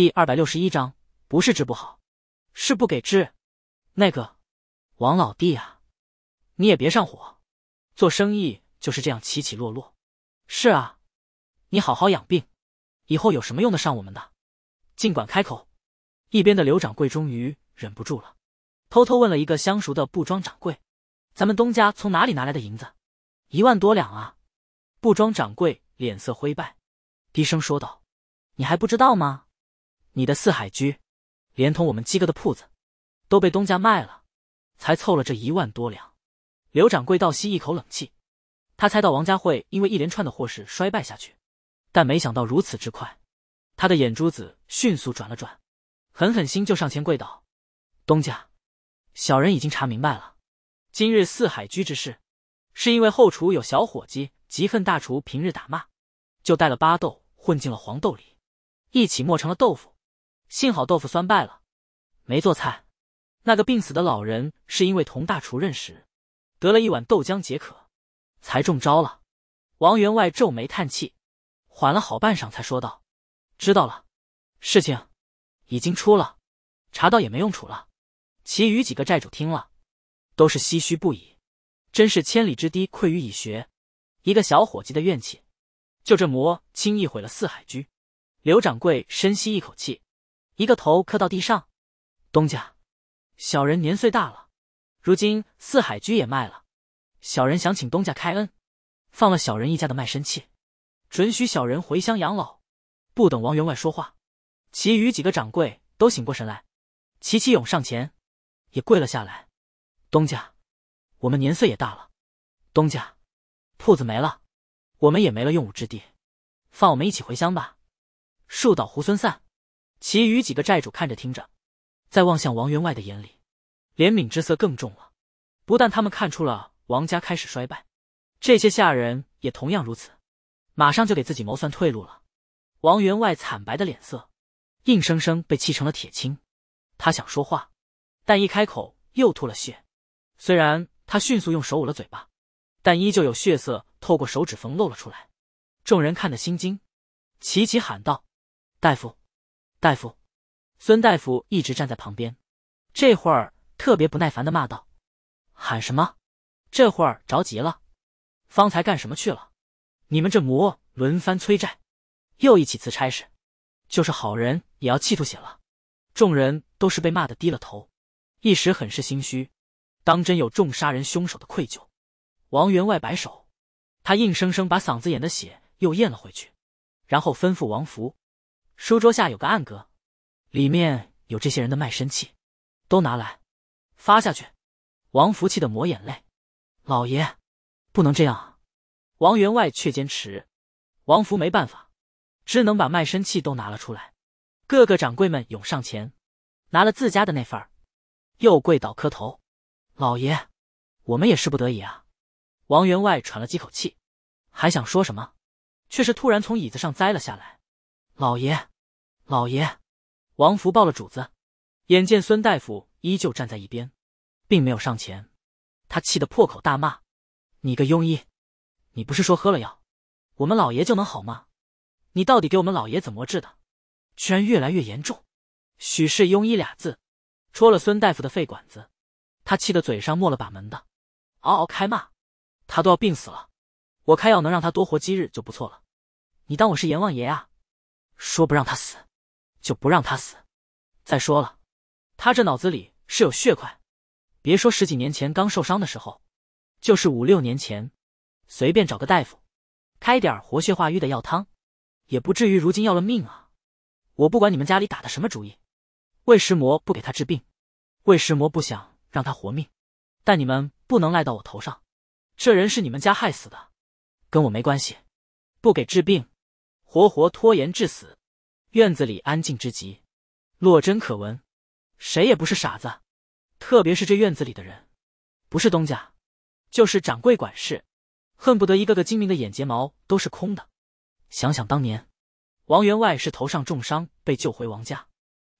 第二百六十一章，不是治不好，是不给治。那个，王老弟啊，你也别上火，做生意就是这样起起落落。是啊，你好好养病，以后有什么用得上我们的，尽管开口。一边的刘掌柜终于忍不住了，偷偷问了一个相熟的布庄掌柜：“咱们东家从哪里拿来的银子？一万多两啊！”布庄掌柜脸色灰败，低声说道：“你还不知道吗？”你的四海居，连同我们鸡哥的铺子，都被东家卖了，才凑了这一万多两。刘掌柜倒吸一口冷气，他猜到王家会因为一连串的祸事衰败下去，但没想到如此之快。他的眼珠子迅速转了转，狠狠心就上前跪倒：“东家，小人已经查明白了，今日四海居之事，是因为后厨有小伙计极恨大厨平日打骂，就带了巴豆混进了黄豆里，一起磨成了豆腐。”幸好豆腐酸败了，没做菜。那个病死的老人是因为同大厨认识，得了一碗豆浆解渴，才中招了。王员外皱眉叹气，缓了好半晌才说道：“知道了，事情已经出了，查到也没用处了。”其余几个债主听了，都是唏嘘不已。真是千里之堤溃于蚁穴，一个小伙计的怨气，就这魔轻易毁了四海居。刘掌柜深吸一口气。一个头磕到地上，东家，小人年岁大了，如今四海居也卖了，小人想请东家开恩，放了小人一家的卖身契，准许小人回乡养老。不等王员外说话，其余几个掌柜都醒过神来，齐齐涌上前，也跪了下来。东家，我们年岁也大了，东家，铺子没了，我们也没了用武之地，放我们一起回乡吧。树倒猢狲散。其余几个债主看着听着，在望向王员外的眼里，怜悯之色更重了。不但他们看出了王家开始衰败，这些下人也同样如此，马上就给自己谋算退路了。王员外惨白的脸色，硬生生被气成了铁青。他想说话，但一开口又吐了血。虽然他迅速用手捂了嘴巴，但依旧有血色透过手指缝露了出来。众人看得心惊，齐齐喊道：“大夫！”大夫，孙大夫一直站在旁边，这会儿特别不耐烦的骂道：“喊什么？这会儿着急了？方才干什么去了？你们这魔轮番催债，又一起辞差事，就是好人也要气吐血了。”众人都是被骂的低了头，一时很是心虚，当真有重杀人凶手的愧疚。王员外摆手，他硬生生把嗓子眼的血又咽了回去，然后吩咐王福。书桌下有个暗格，里面有这些人的卖身契，都拿来，发下去。王福气得抹眼泪，老爷，不能这样啊！王员外却坚持，王福没办法，只能把卖身契都拿了出来。各个掌柜们涌上前，拿了自家的那份儿，又跪倒磕头。老爷，我们也是不得已啊！王员外喘了几口气，还想说什么，却是突然从椅子上栽了下来。老爷，老爷，王福抱了主子，眼见孙大夫依旧站在一边，并没有上前，他气得破口大骂：“你个庸医，你不是说喝了药，我们老爷就能好吗？你到底给我们老爷怎么治的？居然越来越严重！”许是“庸医”俩字戳了孙大夫的肺管子，他气得嘴上没了把门的，嗷嗷开骂：“他都要病死了，我开药能让他多活几日就不错了，你当我是阎王爷啊？”说不让他死，就不让他死。再说了，他这脑子里是有血块，别说十几年前刚受伤的时候，就是五六年前，随便找个大夫，开点活血化瘀的药汤，也不至于如今要了命啊！我不管你们家里打的什么主意，魏石魔不给他治病，魏石魔不想让他活命，但你们不能赖到我头上。这人是你们家害死的，跟我没关系。不给治病。活活拖延致死，院子里安静之极，落针可闻。谁也不是傻子，特别是这院子里的人，不是东家，就是掌柜管事，恨不得一个个精明的眼睫毛都是空的。想想当年，王员外是头上重伤被救回王家，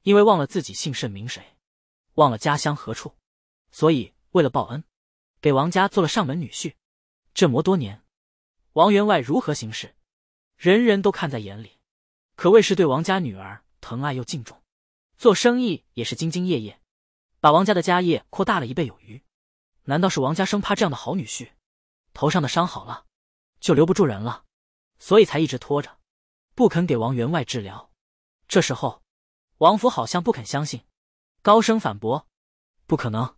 因为忘了自己姓甚名谁，忘了家乡何处，所以为了报恩，给王家做了上门女婿。这么多年，王员外如何行事？人人都看在眼里，可谓是对王家女儿疼爱又敬重。做生意也是兢兢业业，把王家的家业扩大了一倍有余。难道是王家生怕这样的好女婿，头上的伤好了，就留不住人了，所以才一直拖着，不肯给王员外治疗？这时候，王府好像不肯相信，高声反驳：“不可能！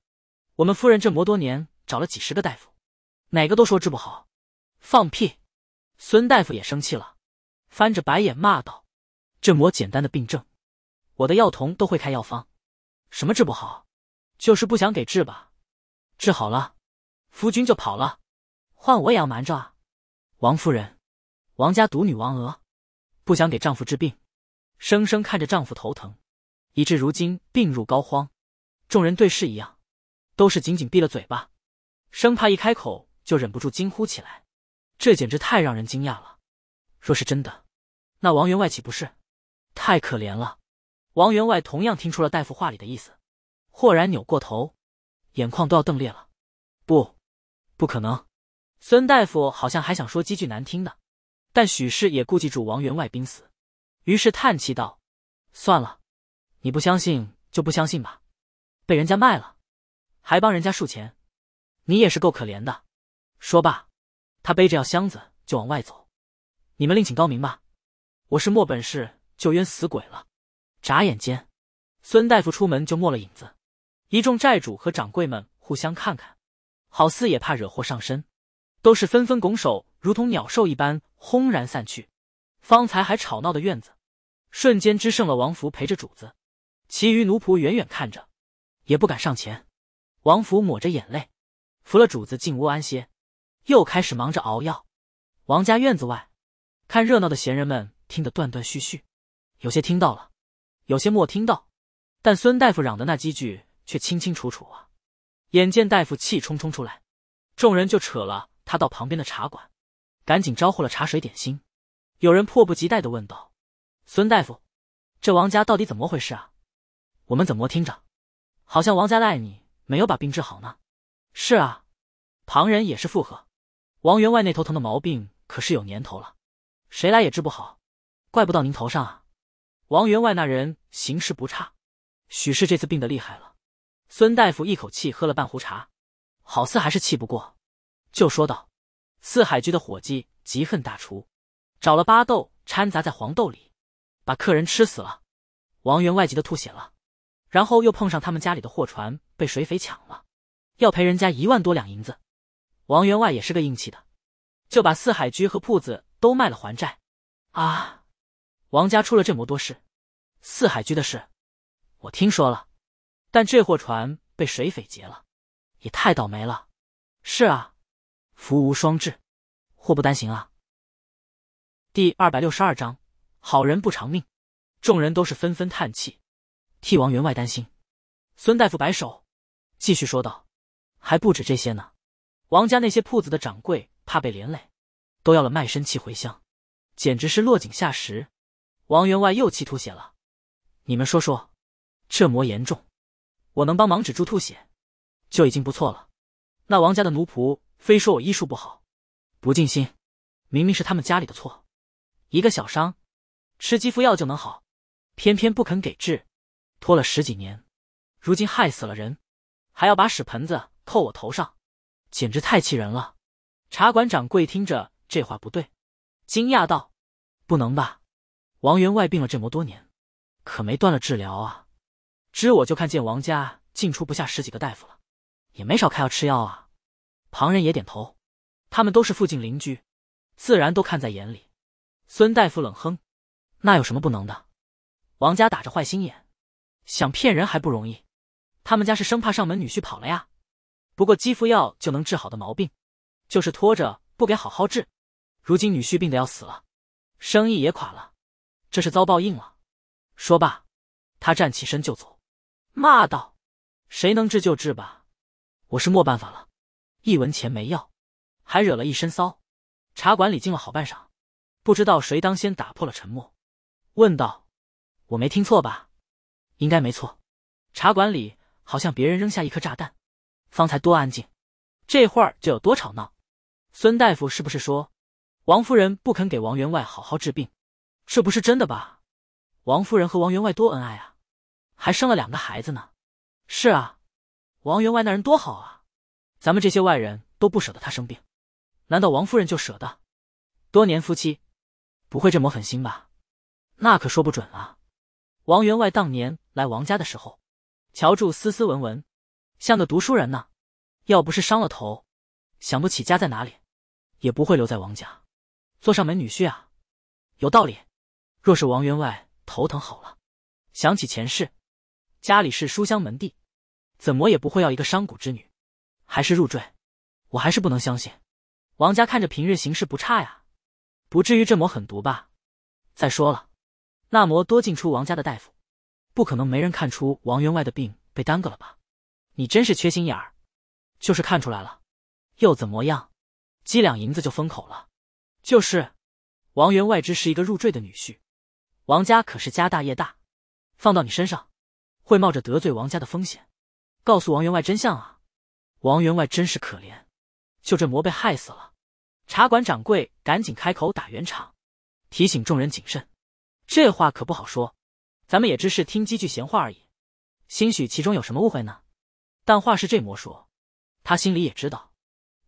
我们夫人这么多年找了几十个大夫，哪个都说治不好，放屁！”孙大夫也生气了，翻着白眼骂道：“这么简单的病症，我的药童都会开药方，什么治不好？就是不想给治吧？治好了，夫君就跑了，换我也要瞒着啊！”王夫人，王家独女王娥，不想给丈夫治病，生生看着丈夫头疼，以致如今病入膏肓。众人对视一样，都是紧紧闭了嘴巴，生怕一开口就忍不住惊呼起来。这简直太让人惊讶了，若是真的，那王员外岂不是太可怜了？王员外同样听出了大夫话里的意思，豁然扭过头，眼眶都要瞪裂了。不，不可能！孙大夫好像还想说几句难听的，但许氏也顾及住王员外濒死，于是叹气道：“算了，你不相信就不相信吧。被人家卖了，还帮人家数钱，你也是够可怜的。”说罢。他背着药箱子就往外走，你们另请高明吧，我是没本事就冤死鬼了。眨眼间，孙大夫出门就没了影子。一众债主和掌柜们互相看看，好似也怕惹祸上身，都是纷纷拱手，如同鸟兽一般轰然散去。方才还吵闹的院子，瞬间只剩了王福陪着主子，其余奴仆远远看着，也不敢上前。王福抹着眼泪，扶了主子进屋安歇。又开始忙着熬药。王家院子外，看热闹的闲人们听得断断续续，有些听到了，有些没听到。但孙大夫嚷的那几句却清清楚楚啊！眼见大夫气冲冲出来，众人就扯了他到旁边的茶馆，赶紧招呼了茶水点心。有人迫不及待地问道：“孙大夫，这王家到底怎么回事啊？我们怎么听着，好像王家赖你没有把病治好呢？”“是啊。”旁人也是附和。王员外那头疼的毛病可是有年头了，谁来也治不好，怪不到您头上啊。王员外那人行事不差，许氏这次病得厉害了。孙大夫一口气喝了半壶茶，好似还是气不过，就说道：“四海居的伙计极恨大厨，找了巴豆掺杂在黄豆里，把客人吃死了。王员外急得吐血了，然后又碰上他们家里的货船被水匪抢了，要赔人家一万多两银子。”王员外也是个硬气的，就把四海居和铺子都卖了还债。啊，王家出了这么多事，四海居的事，我听说了。但这货船被水匪劫了，也太倒霉了。是啊，福无双至，祸不单行啊。第二百六十二章，好人不长命。众人都是纷纷叹气，替王员外担心。孙大夫摆手，继续说道：“还不止这些呢。”王家那些铺子的掌柜怕被连累，都要了卖身契回乡，简直是落井下石。王员外又气吐血了。你们说说，这魔严重，我能帮忙止住吐血，就已经不错了。那王家的奴仆非说我医术不好，不尽心。明明是他们家里的错，一个小伤，吃几副药就能好，偏偏不肯给治，拖了十几年，如今害死了人，还要把屎盆子扣我头上。简直太气人了！茶馆掌柜听着这话不对，惊讶道：“不能吧？王员外病了这么多年，可没断了治疗啊。知我就看见王家进出不下十几个大夫了，也没少开药吃药啊。”旁人也点头，他们都是附近邻居，自然都看在眼里。孙大夫冷哼：“那有什么不能的？王家打着坏心眼，想骗人还不容易？他们家是生怕上门女婿跑了呀。”不过几副药就能治好的毛病，就是拖着不给好好治。如今女婿病得要死了，生意也垮了，这是遭报应了。说罢，他站起身就走，骂道：“谁能治就治吧，我是没办法了，一文钱没要，还惹了一身骚。”茶馆里静了好半晌，不知道谁当先打破了沉默，问道：“我没听错吧？”“应该没错。”茶馆里好像别人扔下一颗炸弹。方才多安静，这会儿就有多吵闹。孙大夫是不是说，王夫人不肯给王员外好好治病？这不是真的吧？王夫人和王员外多恩爱啊，还生了两个孩子呢。是啊，王员外那人多好啊，咱们这些外人都不舍得他生病，难道王夫人就舍得？多年夫妻，不会这么狠心吧？那可说不准啊。王员外当年来王家的时候，乔柱斯斯文文。像个读书人呢，要不是伤了头，想不起家在哪里，也不会留在王家，做上门女婿啊。有道理，若是王员外头疼好了，想起前世，家里是书香门第，怎么也不会要一个商贾之女，还是入赘。我还是不能相信，王家看着平日行事不差呀，不至于这么狠毒吧？再说了，那魔多进出王家的大夫，不可能没人看出王员外的病被耽搁了吧？你真是缺心眼儿，就是看出来了，又怎么样？几两银子就封口了，就是。王员外只是一个入赘的女婿，王家可是家大业大，放到你身上，会冒着得罪王家的风险，告诉王员外真相啊！王员外真是可怜，就这魔被害死了。茶馆掌柜赶紧开口打圆场，提醒众人谨慎。这话可不好说，咱们也只是听几句闲话而已，兴许其中有什么误会呢？但话是这么说，他心里也知道，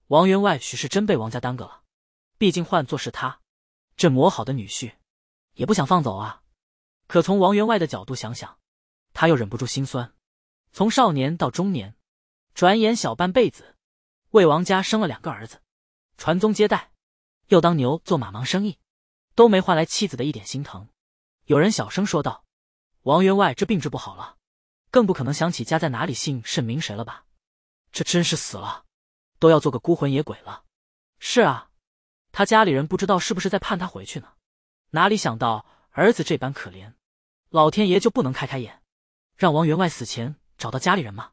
王员外许是真被王家耽搁了。毕竟换做是他，这磨好的女婿，也不想放走啊。可从王员外的角度想想，他又忍不住心酸。从少年到中年，转眼小半辈子，为王家生了两个儿子，传宗接代，又当牛做马忙生意，都没换来妻子的一点心疼。有人小声说道：“王员外这病治不好了。”更不可能想起家在哪里、姓甚名谁了吧？这真是死了，都要做个孤魂野鬼了。是啊，他家里人不知道是不是在盼他回去呢？哪里想到儿子这般可怜，老天爷就不能开开眼，让王员外死前找到家里人吗？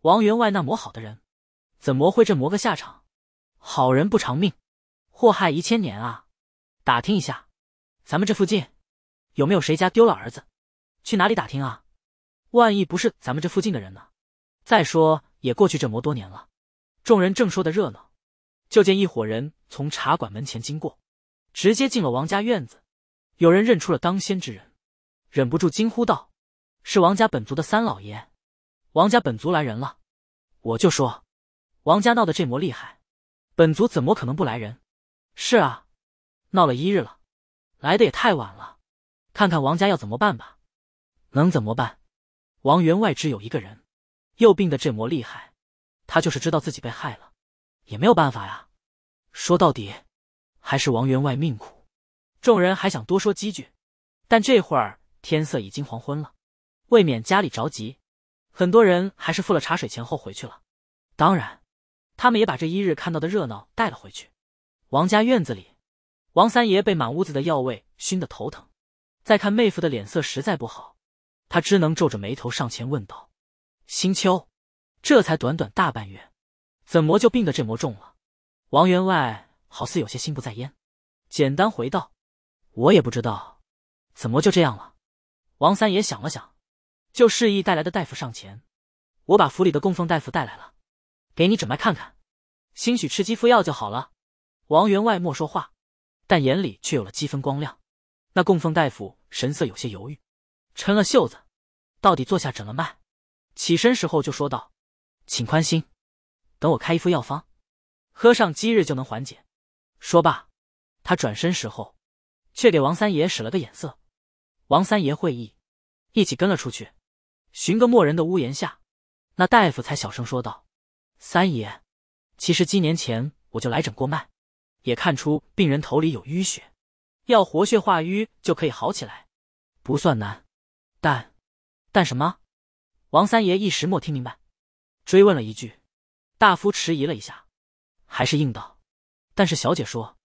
王员外那么好的人，怎么会这模个下场？好人不长命，祸害一千年啊！打听一下，咱们这附近有没有谁家丢了儿子？去哪里打听啊？万一不是咱们这附近的人呢？再说也过去这么多年了。众人正说的热闹，就见一伙人从茶馆门前经过，直接进了王家院子。有人认出了当先之人，忍不住惊呼道：“是王家本族的三老爷！王家本族来人了！”我就说，王家闹的这么厉害，本族怎么可能不来人？是啊，闹了一日了，来的也太晚了。看看王家要怎么办吧，能怎么办？王员外只有一个人，又病得这么厉害，他就是知道自己被害了，也没有办法呀。说到底，还是王员外命苦。众人还想多说几句，但这会儿天色已经黄昏了，未免家里着急，很多人还是付了茶水钱后回去了。当然，他们也把这一日看到的热闹带了回去。王家院子里，王三爷被满屋子的药味熏得头疼，再看妹夫的脸色实在不好。他只能皱着眉头上前问道：“星秋，这才短短大半月，怎么就病得这么重了？”王员外好似有些心不在焉，简单回道：“我也不知道，怎么就这样了。”王三爷想了想，就示意带来的大夫上前：“我把府里的供奉大夫带来了，给你诊脉看看，兴许吃几副药就好了。”王员外莫说话，但眼里却有了积分光亮。那供奉大夫神色有些犹豫。抻了袖子，到底坐下诊了脉，起身时候就说道：“请宽心，等我开一副药方，喝上几日就能缓解。”说罢，他转身时候，却给王三爷使了个眼色。王三爷会意，一起跟了出去，寻个没人的屋檐下，那大夫才小声说道：“三爷，其实几年前我就来诊过脉，也看出病人头里有淤血，要活血化瘀就可以好起来，不算难。”但，但什么？王三爷一时没听明白，追问了一句。大夫迟疑了一下，还是应道：“但是小姐说，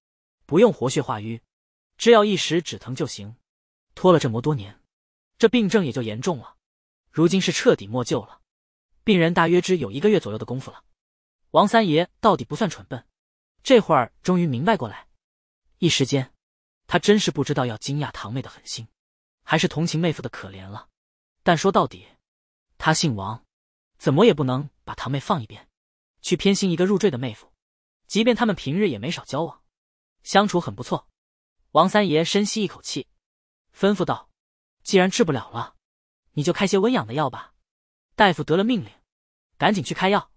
不用活血化瘀，只要一时止疼就行。拖了这么多年，这病症也就严重了，如今是彻底没救了。病人大约只有一个月左右的功夫了。”王三爷到底不算蠢笨，这会儿终于明白过来，一时间，他真是不知道要惊讶堂妹的狠心。还是同情妹夫的可怜了，但说到底，他姓王，怎么也不能把堂妹放一边，去偏心一个入赘的妹夫。即便他们平日也没少交往，相处很不错。王三爷深吸一口气，吩咐道：“既然治不了了，你就开些温养的药吧。”大夫得了命令，赶紧去开药。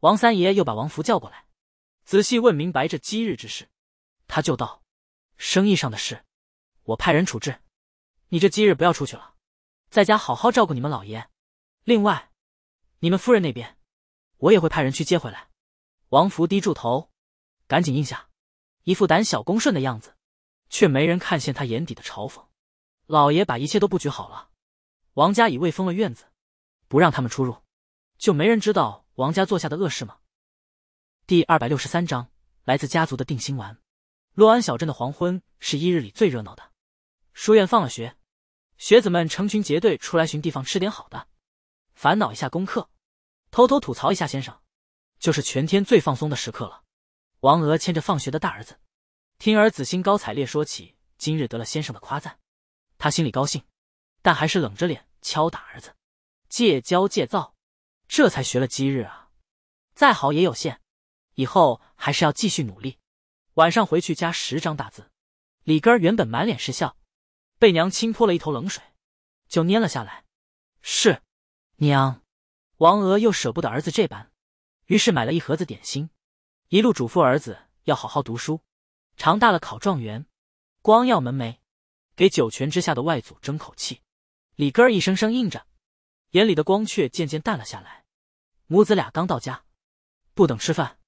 王三爷又把王福叫过来，仔细问明白这今日之事，他就道：“生意上的事，我派人处置。”你这今日不要出去了，在家好好照顾你们老爷。另外，你们夫人那边，我也会派人去接回来。王福低住头，赶紧应下，一副胆小恭顺的样子，却没人看见他眼底的嘲讽。老爷把一切都布局好了，王家已未封了院子，不让他们出入，就没人知道王家做下的恶事吗？第二百六十三章：来自家族的定心丸。洛安小镇的黄昏是一日里最热闹的，书院放了学。学子们成群结队出来寻地方吃点好的，烦恼一下功课，偷偷吐槽一下先生，就是全天最放松的时刻了。王娥牵着放学的大儿子，听儿子兴高采烈说起今日得了先生的夸赞，他心里高兴，但还是冷着脸敲打儿子：“戒骄戒躁，这才学了几日啊，再好也有限，以后还是要继续努力。晚上回去加十张大字。”李根原本满脸是笑。被娘亲泼了一头冷水，就蔫了下来。是，娘，王娥又舍不得儿子这般，于是买了一盒子点心，一路嘱咐儿子要好好读书，长大了考状元，光耀门楣，给九泉之下的外祖争口气。李根儿一声声应着，眼里的光却渐渐淡了下来。母子俩刚到家，不等吃饭，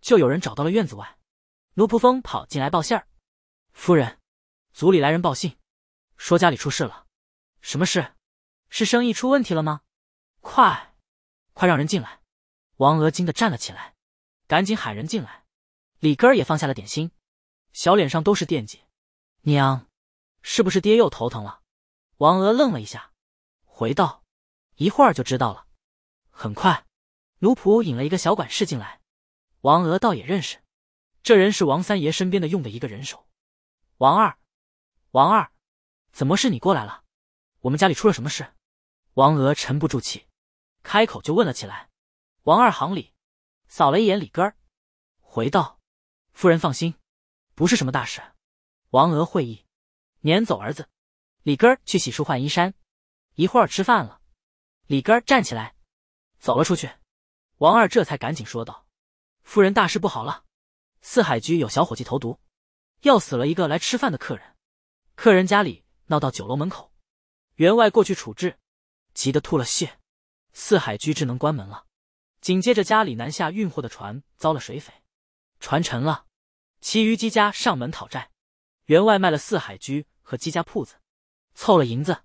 就有人找到了院子外，奴仆风跑进来报信儿：“夫人，族里来人报信。”说家里出事了，什么事？是生意出问题了吗？快，快让人进来！王娥惊得站了起来，赶紧喊人进来。李根儿也放下了点心，小脸上都是惦记。娘，是不是爹又头疼了？王娥愣了一下，回道：“一会儿就知道了。”很快，奴仆引了一个小管事进来。王娥倒也认识，这人是王三爷身边的用的一个人手。王二，王二。怎么是你过来了？我们家里出了什么事？王娥沉不住气，开口就问了起来。王二行礼，扫了一眼李根儿，回道：“夫人放心，不是什么大事。”王娥会意，撵走儿子。李根儿去洗漱换衣衫，一会儿吃饭了。李根儿站起来，走了出去。王二这才赶紧说道：“夫人大事不好了，四海居有小伙计投毒，要死了一个来吃饭的客人，客人家里。”闹到酒楼门口，员外过去处置，急得吐了血。四海居只能关门了。紧接着家里南下运货的船遭了水匪，船沉了。其余姬家上门讨债，员外卖了四海居和姬家铺子，凑了银子。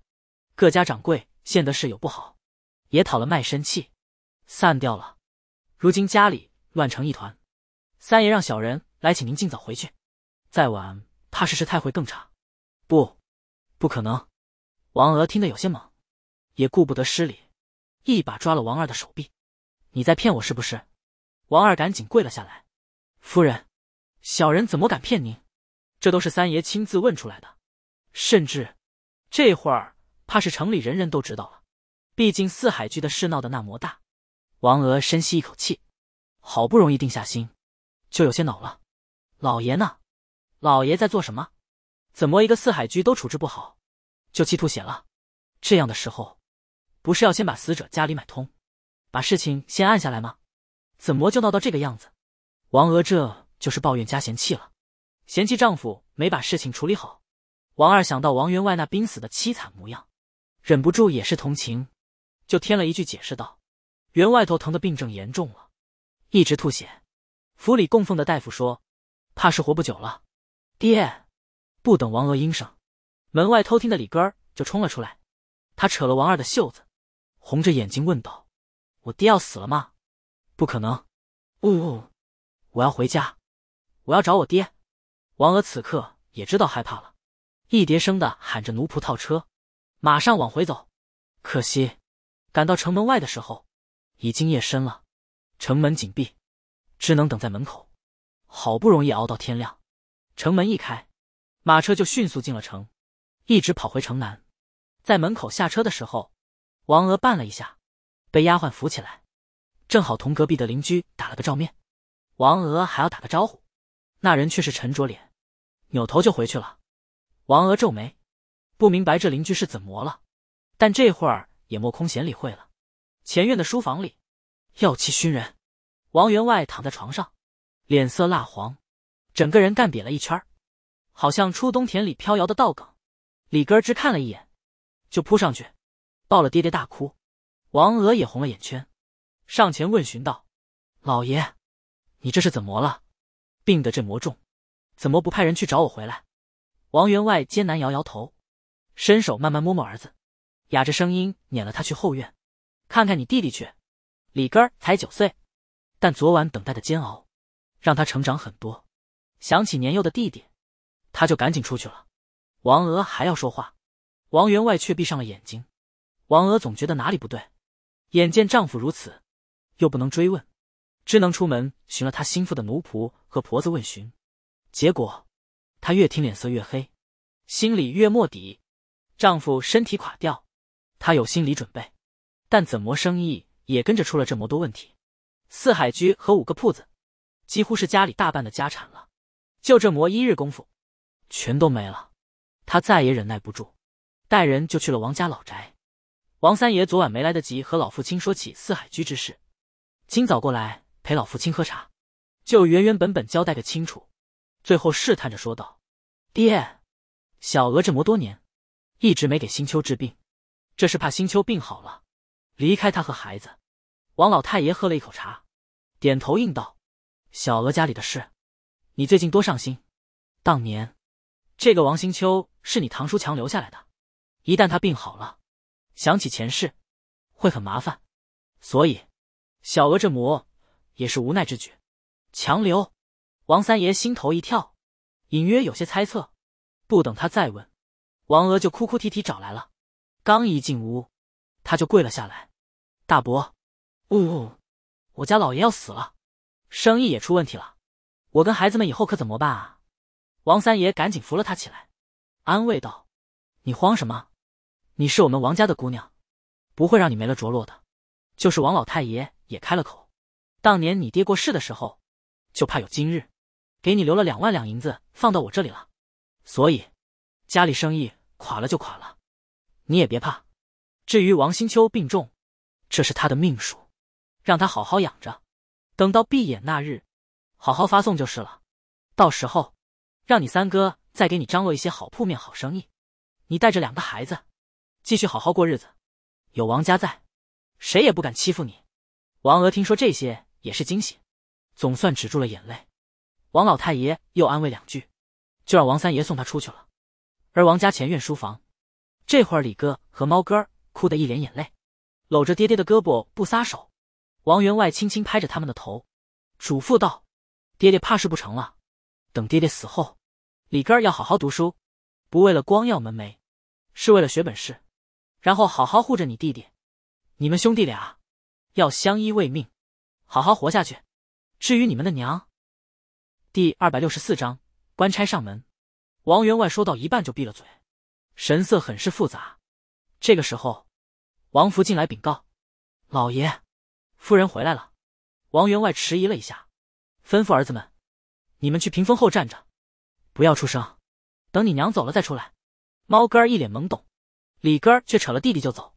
各家掌柜见得事有不好，也讨了卖身契，散掉了。如今家里乱成一团。三爷让小人来请您尽早回去，再晚怕是事态会更差。不。不可能！王娥听得有些懵，也顾不得失礼，一把抓了王二的手臂：“你在骗我是不是？”王二赶紧跪了下来：“夫人，小人怎么敢骗您？这都是三爷亲自问出来的，甚至这会儿怕是城里人人都知道了。毕竟四海居的事闹得那么大。”王娥深吸一口气，好不容易定下心，就有些恼了：“老爷呢？老爷在做什么？”怎么一个四海居都处置不好，就气吐血了？这样的时候，不是要先把死者家里买通，把事情先按下来吗？怎么就闹到这个样子？王娥这就是抱怨加嫌弃了，嫌弃丈夫没把事情处理好。王二想到王员外那濒死的凄惨模样，忍不住也是同情，就添了一句解释道：“员外头疼的病症严重了，一直吐血，府里供奉的大夫说，怕是活不久了。”爹。不等王娥应声，门外偷听的李根儿就冲了出来。他扯了王二的袖子，红着眼睛问道：“我爹要死了吗？”“不可能！”“呜呜，我要回家，我要找我爹！”王娥此刻也知道害怕了，一叠声的喊着：“奴仆套车，马上往回走。”可惜，赶到城门外的时候，已经夜深了，城门紧闭，只能等在门口。好不容易熬到天亮，城门一开。马车就迅速进了城，一直跑回城南，在门口下车的时候，王娥绊了一下，被丫鬟扶起来，正好同隔壁的邻居打了个照面。王娥还要打个招呼，那人却是沉着脸，扭头就回去了。王娥皱眉，不明白这邻居是怎么了，但这会儿也莫空闲理会了。前院的书房里，药气熏人，王员外躺在床上，脸色蜡黄，整个人干瘪了一圈儿。好像初冬田里飘摇的稻梗，李根儿只看了一眼，就扑上去，抱了爹爹大哭。王娥也红了眼圈，上前问询道：“老爷，你这是怎么了？病得这魔重，怎么不派人去找我回来？”王员外艰难摇摇头，伸手慢慢摸摸儿子，哑着声音撵了他去后院：“看看你弟弟去。”李根才九岁，但昨晚等待的煎熬，让他成长很多。想起年幼的弟弟。他就赶紧出去了。王娥还要说话，王员外却闭上了眼睛。王娥总觉得哪里不对，眼见丈夫如此，又不能追问，只能出门寻了他心腹的奴仆和婆子问询。结果，她越听脸色越黑，心里越没底。丈夫身体垮掉，她有心理准备，但怎么生意也跟着出了这么多问题。四海居和五个铺子，几乎是家里大半的家产了。就这么一日功夫。全都没了，他再也忍耐不住，带人就去了王家老宅。王三爷昨晚没来得及和老父亲说起四海居之事，今早过来陪老父亲喝茶，就原原本本交代个清楚。最后试探着说道：“爹，小娥这么多年，一直没给新秋治病，这是怕新秋病好了，离开他和孩子。”王老太爷喝了一口茶，点头应道：“小娥家里的事，你最近多上心。当年。”这个王星秋是你唐叔强留下来的，一旦他病好了，想起前世，会很麻烦，所以小娥这魔也是无奈之举，强留。王三爷心头一跳，隐约有些猜测。不等他再问，王娥就哭哭啼啼找来了。刚一进屋，他就跪了下来：“大伯，呜呜，我家老爷要死了，生意也出问题了，我跟孩子们以后可怎么办啊？”王三爷赶紧扶了他起来，安慰道：“你慌什么？你是我们王家的姑娘，不会让你没了着落的。就是王老太爷也开了口，当年你爹过世的时候，就怕有今日，给你留了两万两银子放到我这里了。所以，家里生意垮了就垮了，你也别怕。至于王新秋病重，这是他的命数，让他好好养着，等到闭眼那日，好好发送就是了。到时候。”让你三哥再给你张罗一些好铺面、好生意，你带着两个孩子，继续好好过日子。有王家在，谁也不敢欺负你。王娥听说这些也是惊喜，总算止住了眼泪。王老太爷又安慰两句，就让王三爷送他出去了。而王家前院书房，这会儿李哥和猫哥哭得一脸眼泪，搂着爹爹的胳膊不撒手。王员外轻轻拍着他们的头，嘱咐道：“爹爹怕是不成了。”等爹爹死后，李根儿要好好读书，不为了光耀门楣，是为了学本事，然后好好护着你弟弟。你们兄弟俩要相依为命，好好活下去。至于你们的娘……第二百六十四章官差上门。王员外说到一半就闭了嘴，神色很是复杂。这个时候，王福进来禀告：“老爷，夫人回来了。”王员外迟疑了一下，吩咐儿子们。你们去屏风后站着，不要出声，等你娘走了再出来。猫哥儿一脸懵懂，李哥儿却扯了弟弟就走。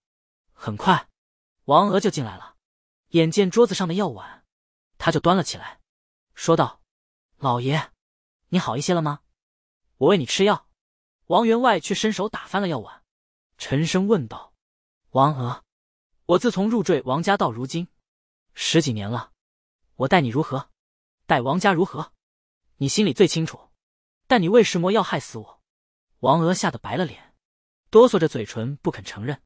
很快，王娥就进来了，眼见桌子上的药碗，他就端了起来，说道：“老爷，你好一些了吗？我喂你吃药。”王员外却伸手打翻了药碗，沉声问道：“王娥，我自从入赘王家到如今，十几年了，我待你如何？待王家如何？”你心里最清楚，但你为什么要害死我？王娥吓得白了脸，哆嗦着嘴唇不肯承认。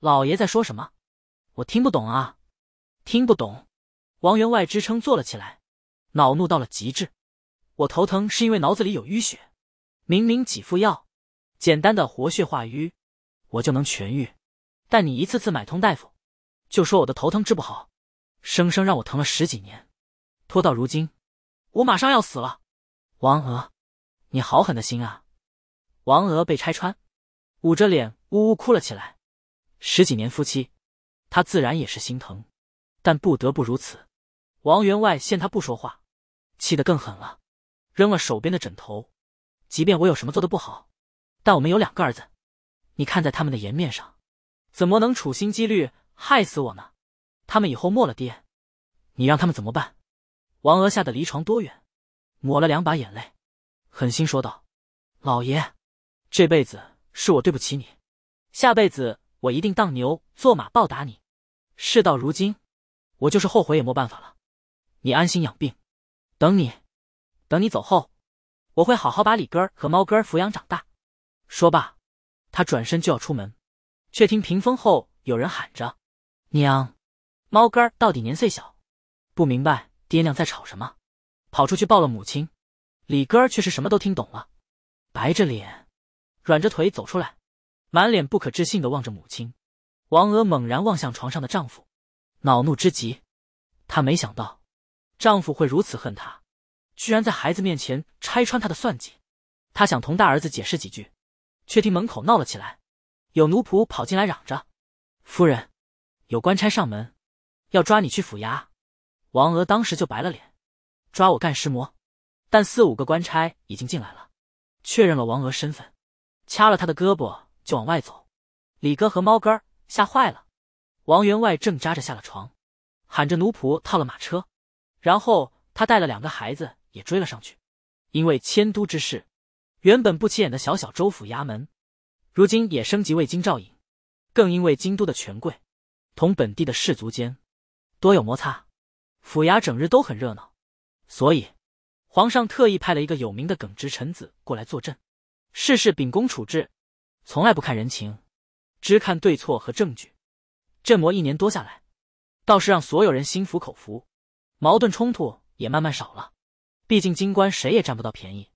老爷在说什么？我听不懂啊，听不懂。王员外支撑坐了起来，恼怒到了极致。我头疼是因为脑子里有淤血，明明几副药，简单的活血化瘀，我就能痊愈。但你一次次买通大夫，就说我的头疼治不好，生生让我疼了十几年，拖到如今，我马上要死了。王娥，你好狠的心啊！王娥被拆穿，捂着脸呜呜哭了起来。十几年夫妻，他自然也是心疼，但不得不如此。王员外见他不说话，气得更狠了，扔了手边的枕头。即便我有什么做的不好，但我们有两个儿子，你看在他们的颜面上，怎么能处心积虑害死我呢？他们以后没了爹，你让他们怎么办？王娥吓得离床多远？抹了两把眼泪，狠心说道：“老爷，这辈子是我对不起你，下辈子我一定当牛做马报答你。事到如今，我就是后悔也没办法了。你安心养病，等你，等你走后，我会好好把李根和猫根抚养长大。”说罢，他转身就要出门，却听屏风后有人喊着：“娘，猫根到底年岁小，不明白爹娘在吵什么。”跑出去抱了母亲，李哥儿却是什么都听懂了，白着脸，软着腿走出来，满脸不可置信的望着母亲。王娥猛然望向床上的丈夫，恼怒之极。她没想到丈夫会如此恨她，居然在孩子面前拆穿她的算计。她想同大儿子解释几句，却听门口闹了起来，有奴仆跑进来嚷着：“夫人，有官差上门，要抓你去府衙。”王娥当时就白了脸。抓我干尸魔。但四五个官差已经进来了，确认了王娥身份，掐了他的胳膊就往外走。李哥和猫哥吓坏了。王员外正扎着下了床，喊着奴仆套了马车，然后他带了两个孩子也追了上去。因为迁都之事，原本不起眼的小小州府衙门，如今也升级为京兆尹。更因为京都的权贵同本地的士族间多有摩擦，府衙整日都很热闹。所以，皇上特意派了一个有名的耿直臣子过来坐镇，事事秉公处置，从来不看人情，只看对错和证据。镇魔一年多下来，倒是让所有人心服口服，矛盾冲突也慢慢少了。毕竟京官谁也占不到便宜，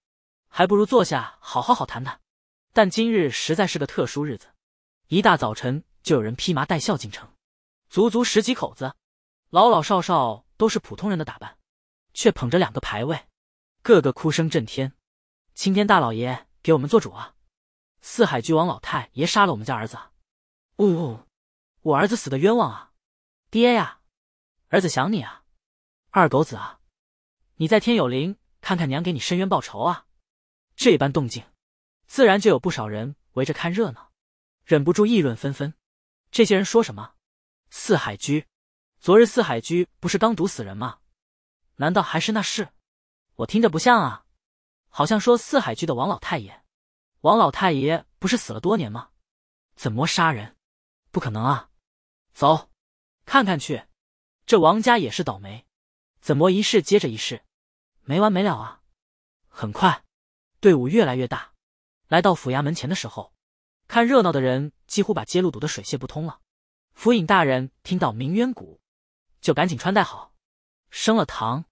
还不如坐下好好好谈谈。但今日实在是个特殊日子，一大早晨就有人披麻戴孝进城，足足十几口子，老老少少都是普通人的打扮。却捧着两个牌位，个个哭声震天。青天大老爷给我们做主啊！四海居王老太爷杀了我们家儿子，呜呜，我儿子死的冤枉啊！爹呀，儿子想你啊！二狗子啊，你在天有灵，看看娘给你伸冤报仇啊！这般动静，自然就有不少人围着看热闹，忍不住议论纷纷。这些人说什么？四海居，昨日四海居不是刚毒死人吗？难道还是那事？我听着不像啊，好像说四海居的王老太爷。王老太爷不是死了多年吗？怎么杀人？不可能啊！走，看看去。这王家也是倒霉，怎么一事接着一事，没完没了啊！很快，队伍越来越大。来到府衙门前的时候，看热闹的人几乎把街路堵得水泄不通了。府尹大人听到鸣冤鼓，就赶紧穿戴好，升了堂。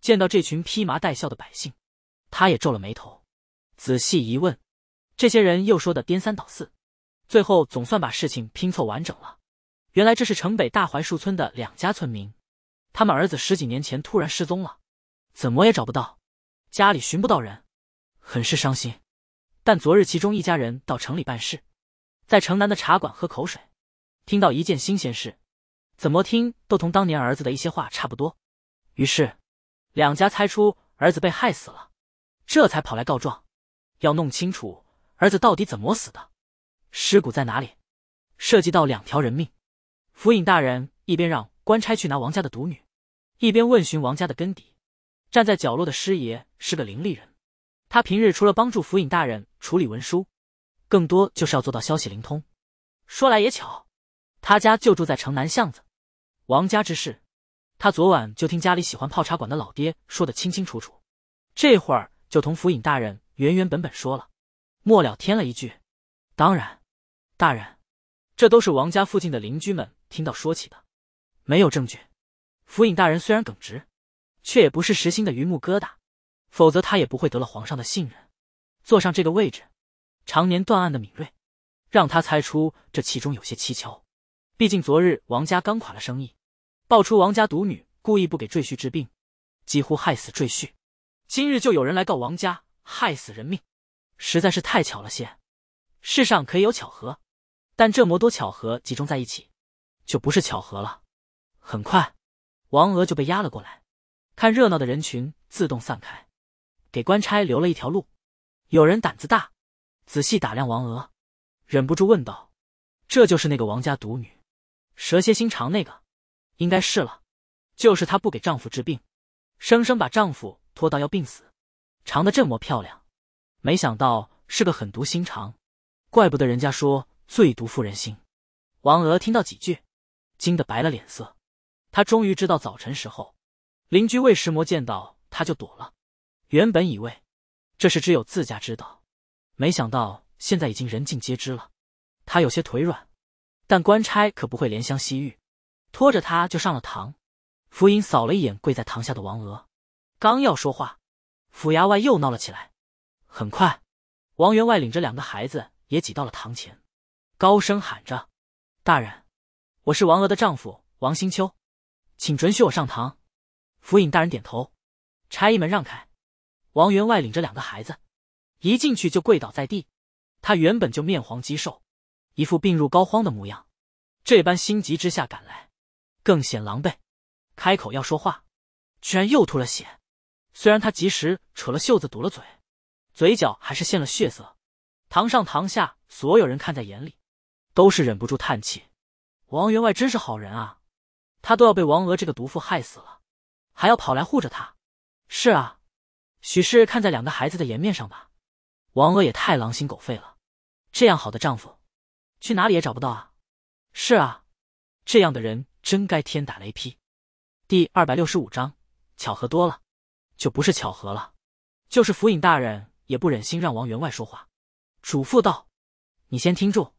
见到这群披麻戴孝的百姓，他也皱了眉头。仔细一问，这些人又说的颠三倒四，最后总算把事情拼凑完整了。原来这是城北大槐树村的两家村民，他们儿子十几年前突然失踪了，怎么也找不到，家里寻不到人，很是伤心。但昨日其中一家人到城里办事，在城南的茶馆喝口水，听到一件新鲜事，怎么听都同当年儿子的一些话差不多，于是。两家猜出儿子被害死了，这才跑来告状，要弄清楚儿子到底怎么死的，尸骨在哪里。涉及到两条人命，府尹大人一边让官差去拿王家的独女，一边问询王家的根底。站在角落的师爷是个灵力人，他平日除了帮助府尹大人处理文书，更多就是要做到消息灵通。说来也巧，他家就住在城南巷子，王家之事。他昨晚就听家里喜欢泡茶馆的老爹说的清清楚楚，这会儿就同府尹大人原原本本说了，末了添了一句：“当然，大人，这都是王家附近的邻居们听到说起的，没有证据。”府尹大人虽然耿直，却也不是实心的榆木疙瘩，否则他也不会得了皇上的信任，坐上这个位置。常年断案的敏锐，让他猜出这其中有些蹊跷，毕竟昨日王家刚垮了生意。爆出王家独女故意不给赘婿治病，几乎害死赘婿，今日就有人来告王家害死人命，实在是太巧了些。世上可以有巧合，但这么多巧合集中在一起，就不是巧合了。很快，王娥就被押了过来，看热闹的人群自动散开，给官差留了一条路。有人胆子大，仔细打量王娥，忍不住问道：“这就是那个王家独女，蛇蝎心肠那个？”应该是了，就是她不给丈夫治病，生生把丈夫拖到要病死，长得这么漂亮，没想到是个狠毒心肠，怪不得人家说最毒妇人心。王娥听到几句，惊得白了脸色，她终于知道早晨时候邻居魏石魔见到她就躲了，原本以为这是只有自家知道，没想到现在已经人尽皆知了，她有些腿软，但官差可不会怜香惜玉。拖着他就上了堂，府尹扫了一眼跪在堂下的王娥，刚要说话，府衙外又闹了起来。很快，王员外领着两个孩子也挤到了堂前，高声喊着：“大人，我是王娥的丈夫王新秋，请准许我上堂。”府尹大人点头，差役们让开。王员外领着两个孩子一进去就跪倒在地，他原本就面黄肌瘦，一副病入膏肓的模样，这般心急之下赶来。更显狼狈，开口要说话，居然又吐了血。虽然他及时扯了袖子堵了嘴，嘴角还是现了血色。堂上堂下所有人看在眼里，都是忍不住叹气。王员外真是好人啊！他都要被王娥这个毒妇害死了，还要跑来护着他。是啊，许是看在两个孩子的颜面上吧。王娥也太狼心狗肺了，这样好的丈夫，去哪里也找不到啊。是啊，这样的人。真该天打雷劈！第二百六十五章，巧合多了，就不是巧合了。就是府尹大人也不忍心让王员外说话，嘱咐道：“你先听住，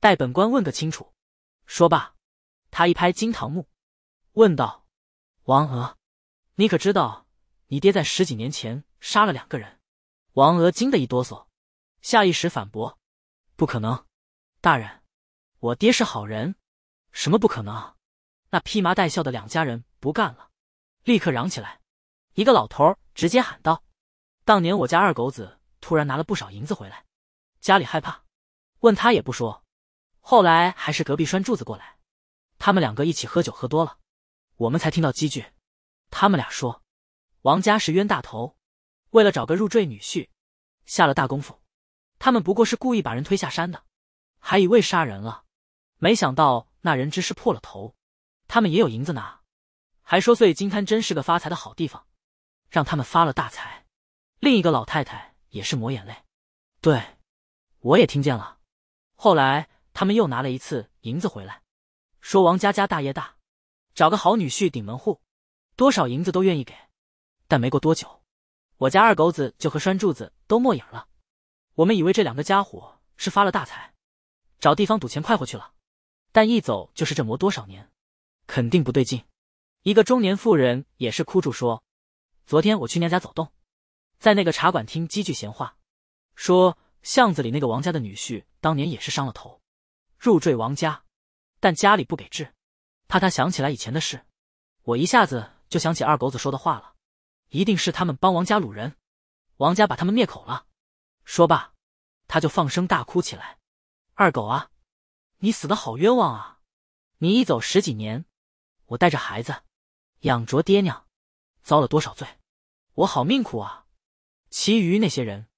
待本官问个清楚。”说罢，他一拍惊堂木，问道：“王娥，你可知道你爹在十几年前杀了两个人？”王娥惊得一哆嗦，下意识反驳：“不可能！大人，我爹是好人，什么不可能？”那披麻戴孝的两家人不干了，立刻嚷起来。一个老头儿直接喊道：“当年我家二狗子突然拿了不少银子回来，家里害怕，问他也不说。后来还是隔壁栓柱子过来，他们两个一起喝酒喝多了，我们才听到机句。他们俩说，王家是冤大头，为了找个入赘女婿，下了大功夫。他们不过是故意把人推下山的，还以为杀人了，没想到那人只是破了头。”他们也有银子拿，还说碎金滩真是个发财的好地方，让他们发了大财。另一个老太太也是抹眼泪，对，我也听见了。后来他们又拿了一次银子回来，说王家家大业大，找个好女婿顶门户，多少银子都愿意给。但没过多久，我家二狗子就和栓柱子都没影了。我们以为这两个家伙是发了大财，找地方赌钱快活去了，但一走就是这磨多少年。肯定不对劲，一个中年妇人也是哭着说：“昨天我去娘家走动，在那个茶馆听几句闲话，说巷子里那个王家的女婿当年也是伤了头，入赘王家，但家里不给治，怕他想起来以前的事。我一下子就想起二狗子说的话了，一定是他们帮王家掳人，王家把他们灭口了。”说罢，他就放声大哭起来：“二狗啊，你死的好冤枉啊！你一走十几年。”我带着孩子，养着爹娘，遭了多少罪？我好命苦啊！其余那些人，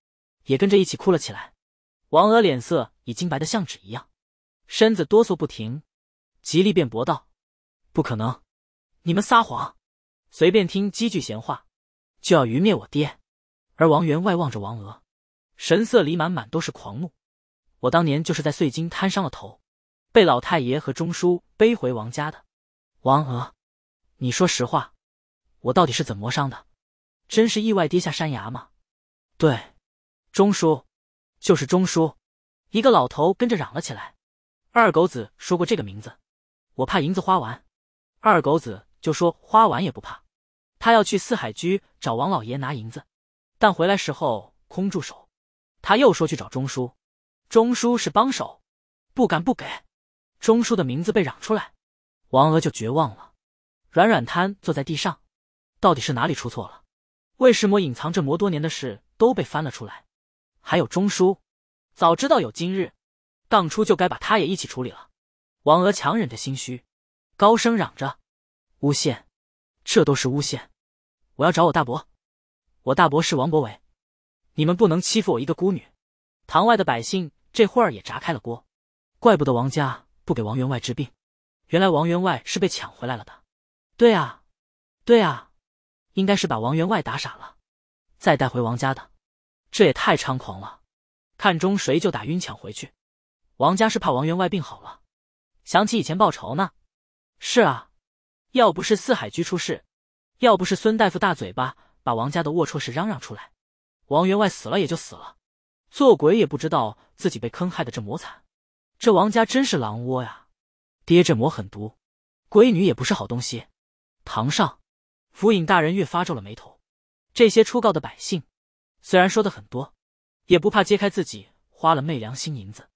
也跟着一起哭了起来。王娥脸色已经白得像纸一样，身子哆嗦不停，极力辩驳道：“不可能！你们撒谎！随便听几句闲话，就要愚灭我爹！”而王员外望着王娥，神色里满满都是狂怒。我当年就是在碎金摊伤了头，被老太爷和钟叔背回王家的。王娥，你说实话，我到底是怎么伤的？真是意外跌下山崖吗？对，钟叔，就是钟叔。一个老头跟着嚷了起来。二狗子说过这个名字，我怕银子花完，二狗子就说花完也不怕，他要去四海居找王老爷拿银子，但回来时候空住手，他又说去找钟叔，钟叔是帮手，不敢不给。钟叔的名字被嚷出来。王娥就绝望了，软软瘫坐在地上。到底是哪里出错了？为什么隐藏这魔多年的事都被翻了出来？还有钟叔，早知道有今日，当初就该把他也一起处理了。王娥强忍着心虚，高声嚷着：“诬陷！这都是诬陷！我要找我大伯，我大伯是王伯伟，你们不能欺负我一个孤女！”堂外的百姓这会儿也炸开了锅，怪不得王家不给王员外治病。原来王员外是被抢回来了的，对啊，对啊，应该是把王员外打傻了，再带回王家的，这也太猖狂了，看中谁就打晕抢回去，王家是怕王员外病好了，想起以前报仇呢，是啊，要不是四海居出事，要不是孙大夫大嘴巴把王家的龌龊事嚷嚷出来，王员外死了也就死了，做鬼也不知道自己被坑害的这么惨，这王家真是狼窝呀。爹这魔狠毒，闺女也不是好东西。堂上，府尹大人越发皱了眉头。这些出告的百姓，虽然说的很多，也不怕揭开自己花了昧良心银子，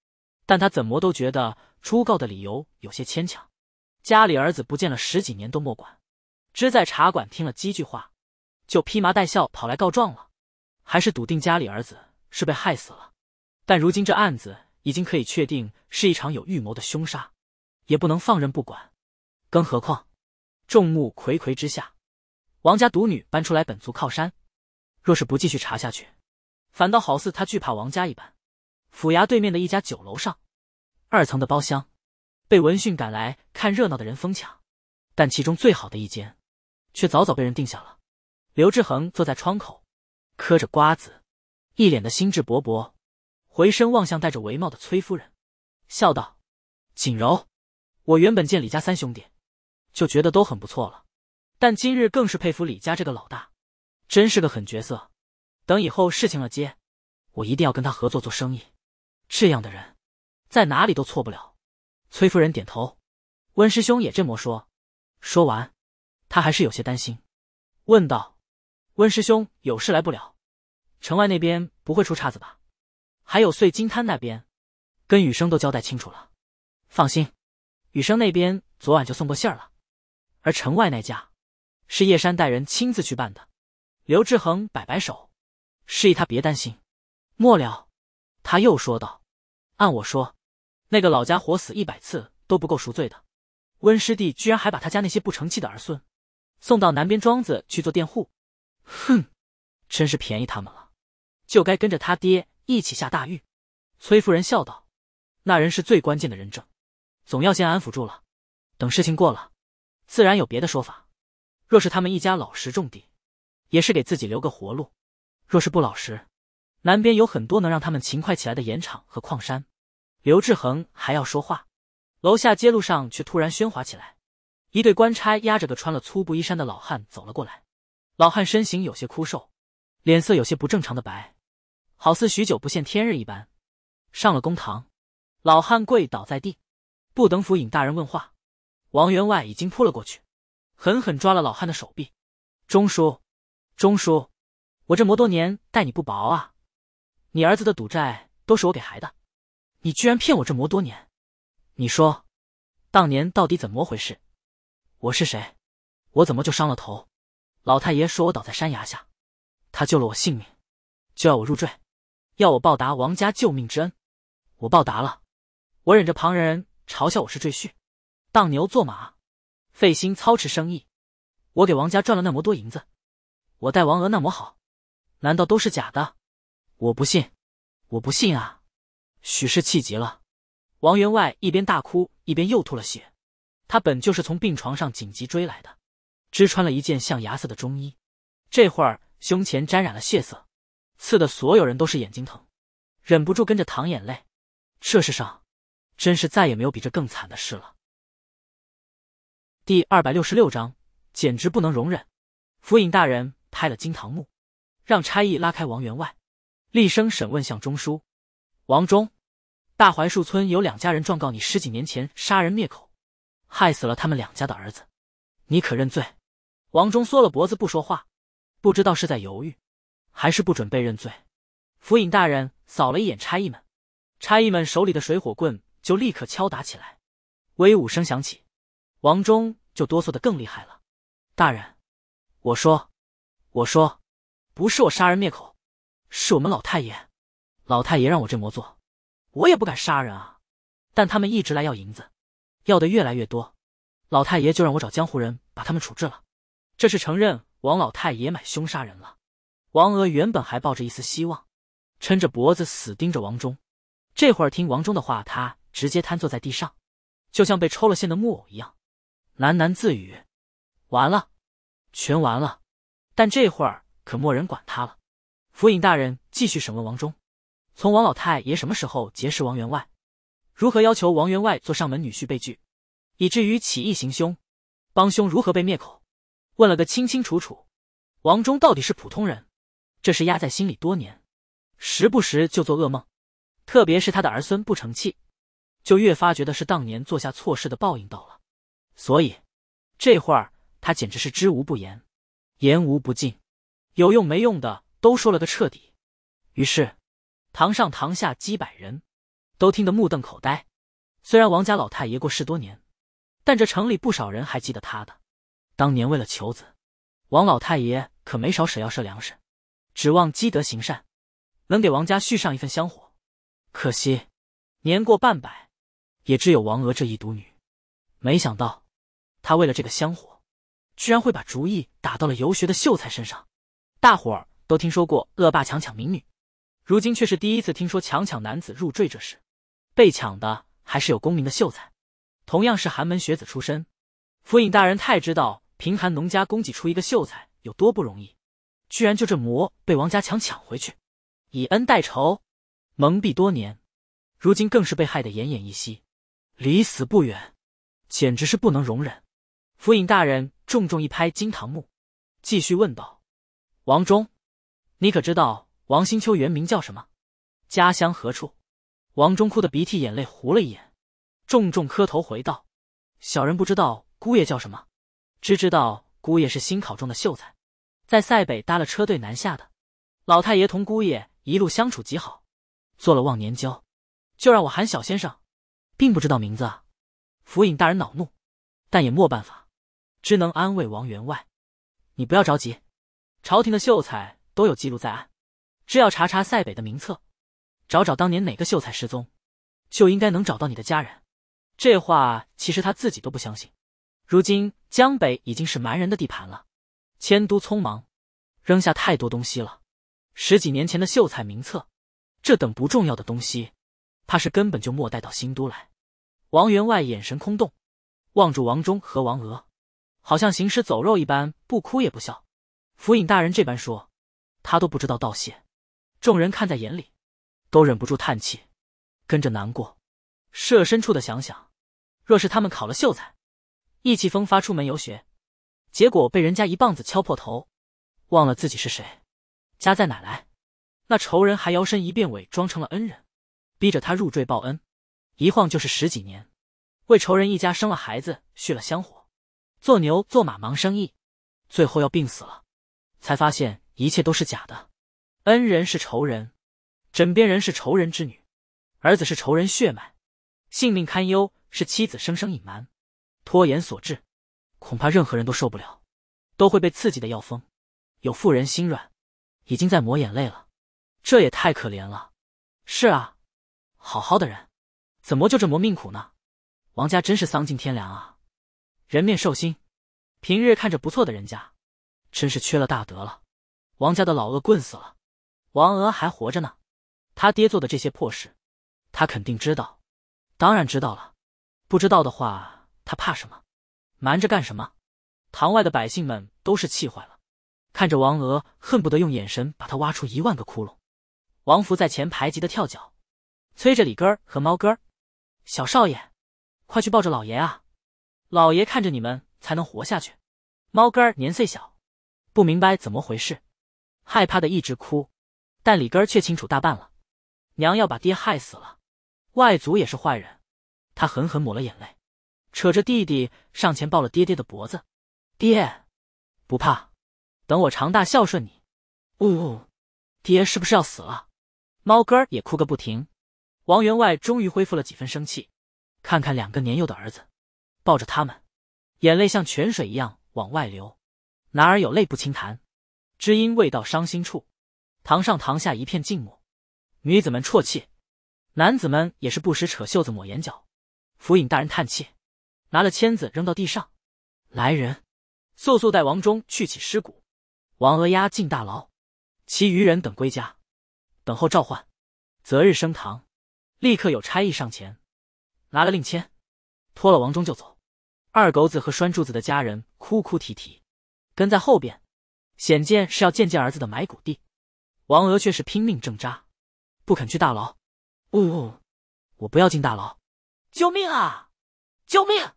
但他怎么都觉得出告的理由有些牵强。家里儿子不见了十几年都莫管，只在茶馆听了几句话，就披麻戴孝跑来告状了，还是笃定家里儿子是被害死了。但如今这案子已经可以确定是一场有预谋的凶杀。也不能放任不管，更何况众目睽睽之下，王家独女搬出来本族靠山，若是不继续查下去，反倒好似他惧怕王家一般。府衙对面的一家酒楼上，二层的包厢被闻讯赶来看热闹的人疯抢，但其中最好的一间却早早被人定下了。刘志恒坐在窗口，嗑着瓜子，一脸的心致勃勃，回身望向戴着帷帽的崔夫人，笑道：“景柔。”我原本见李家三兄弟，就觉得都很不错了，但今日更是佩服李家这个老大，真是个狠角色。等以后事情了接，我一定要跟他合作做生意。这样的人，在哪里都错不了。崔夫人点头，温师兄也这么说。说完，他还是有些担心，问道：“温师兄有事来不了，城外那边不会出岔子吧？还有碎金滩那边，跟雨生都交代清楚了，放心。”雨生那边昨晚就送过信儿了，而城外那家，是叶山带人亲自去办的。刘志恒摆摆手，示意他别担心。末了，他又说道：“按我说，那个老家伙死一百次都不够赎罪的。温师弟居然还把他家那些不成器的儿孙，送到南边庄子去做佃户，哼，真是便宜他们了。就该跟着他爹一起下大狱。”崔夫人笑道：“那人是最关键的人证。”总要先安抚住了，等事情过了，自然有别的说法。若是他们一家老实种地，也是给自己留个活路；若是不老实，南边有很多能让他们勤快起来的盐场和矿山。刘志恒还要说话，楼下街路上却突然喧哗起来。一对官差押着个穿了粗布衣衫的老汉走了过来。老汉身形有些枯瘦，脸色有些不正常的白，好似许久不见天日一般。上了公堂，老汉跪倒在地。不等府尹大人问话，王员外已经扑了过去，狠狠抓了老汉的手臂。钟叔，钟叔，我这魔多年待你不薄啊！你儿子的赌债都是我给还的，你居然骗我这魔多年！你说，当年到底怎么回事？我是谁？我怎么就伤了头？老太爷说我倒在山崖下，他救了我性命，就要我入赘，要我报答王家救命之恩。我报答了，我忍着旁人。嘲笑我是赘婿，当牛做马，费心操持生意，我给王家赚了那么多银子，我待王娥那么好，难道都是假的？我不信，我不信啊！许氏气急了，王员外一边大哭一边又吐了血。他本就是从病床上紧急追来的，只穿了一件象牙色的中衣，这会儿胸前沾染了血色，刺的所有人都是眼睛疼，忍不住跟着淌眼泪。这世上。真是再也没有比这更惨的事了。第二百六十六章，简直不能容忍！府尹大人拍了惊堂木，让差役拉开王员外，厉声审问向中书：“王忠，大槐树村有两家人状告你十几年前杀人灭口，害死了他们两家的儿子，你可认罪？”王忠缩了脖子不说话，不知道是在犹豫，还是不准备认罪。府尹大人扫了一眼差役们，差役们手里的水火棍。就立刻敲打起来，威武声响起，王忠就哆嗦的更厉害了。大人，我说，我说，不是我杀人灭口，是我们老太爷，老太爷让我这么做，我也不敢杀人啊。但他们一直来要银子，要的越来越多，老太爷就让我找江湖人把他们处置了。这是承认王老太爷买凶杀人了。王娥原本还抱着一丝希望，抻着脖子死盯着王忠，这会儿听王忠的话，他。直接瘫坐在地上，就像被抽了线的木偶一样，喃喃自语：“完了，全完了。”但这会儿可没人管他了。府尹大人继续审问王忠：“从王老太爷什么时候结识王员外？如何要求王员外做上门女婿被拒，以至于起义行凶？帮凶如何被灭口？问了个清清楚楚。”王忠到底是普通人，这是压在心里多年，时不时就做噩梦，特别是他的儿孙不成器。就越发觉得是当年做下错事的报应到了，所以这会儿他简直是知无不言，言无不尽，有用没用的都说了个彻底。于是堂上堂下几百人都听得目瞪口呆。虽然王家老太爷过世多年，但这城里不少人还记得他的。当年为了求子，王老太爷可没少舍药舍粮食，指望积德行善，能给王家续上一份香火。可惜年过半百。也只有王娥这一独女，没想到她为了这个香火，居然会把主意打到了游学的秀才身上。大伙儿都听说过恶霸强抢民女，如今却是第一次听说强抢男子入赘这事。被抢的还是有功名的秀才，同样是寒门学子出身。府尹大人太知道贫寒农家供给出一个秀才有多不容易，居然就这魔被王家强抢回去，以恩代仇，蒙蔽多年，如今更是被害得奄奄一息。离死不远，简直是不能容忍。府尹大人重重一拍惊堂木，继续问道：“王忠，你可知道王新秋原名叫什么，家乡何处？”王忠哭得鼻涕眼泪糊了一眼，重重磕头回道：“小人不知道姑爷叫什么，只知道姑爷是新考中的秀才，在塞北搭了车队南下的。老太爷同姑爷一路相处极好，做了忘年交，就让我喊小先生。”并不知道名字，府尹大人恼怒，但也没办法，只能安慰王员外：“你不要着急，朝廷的秀才都有记录在案，只要查查塞北的名册，找找当年哪个秀才失踪，就应该能找到你的家人。”这话其实他自己都不相信。如今江北已经是蛮人的地盘了，迁都匆忙，扔下太多东西了。十几年前的秀才名册，这等不重要的东西，怕是根本就没带到新都来。王员外眼神空洞，望住王忠和王娥，好像行尸走肉一般，不哭也不笑。府尹大人这般说，他都不知道道谢。众人看在眼里，都忍不住叹气，跟着难过。设身处的想想，若是他们考了秀才，意气风发出门游学，结果被人家一棒子敲破头，忘了自己是谁，家在哪来？那仇人还摇身一变，伪装成了恩人，逼着他入赘报恩。一晃就是十几年，为仇人一家生了孩子，续了香火，做牛做马忙生意，最后要病死了，才发现一切都是假的，恩人是仇人，枕边人是仇人之女，儿子是仇人血脉，性命堪忧是妻子生生隐瞒，拖延所致，恐怕任何人都受不了，都会被刺激的要疯。有妇人心软，已经在抹眼泪了，这也太可怜了。是啊，好好的人。怎么就这么命苦呢？王家真是丧尽天良啊！人面兽心，平日看着不错的人家，真是缺了大德了。王家的老恶棍死了，王娥还活着呢。他爹做的这些破事，他肯定知道，当然知道了。不知道的话，他怕什么？瞒着干什么？堂外的百姓们都是气坏了，看着王娥，恨不得用眼神把他挖出一万个窟窿。王福在前排急得跳脚，催着李根儿和猫根儿。小少爷，快去抱着老爷啊！老爷看着你们才能活下去。猫根儿年岁小，不明白怎么回事，害怕的一直哭。但李根儿却清楚大半了。娘要把爹害死了，外祖也是坏人。他狠狠抹了眼泪，扯着弟弟上前抱了爹爹的脖子。爹，不怕，等我长大孝顺你。呜，爹是不是要死了？猫根儿也哭个不停。王员外终于恢复了几分生气，看看两个年幼的儿子，抱着他们，眼泪像泉水一样往外流。男儿有泪不轻弹，知音未到伤心处。堂上堂下一片静默，女子们啜泣，男子们也是不时扯袖子抹眼角。府尹大人叹气，拿了签子扔到地上，来人，速速带王忠去起尸骨，王娥押进大牢，其余人等归家，等候召唤，择日升堂。立刻有差役上前，拿了令签，拖了王忠就走。二狗子和栓柱子的家人哭哭啼啼，跟在后边，显见是要见见儿子的埋骨地。王娥却是拼命挣扎，不肯去大牢。呜呜，我不要进大牢！救命啊！救命！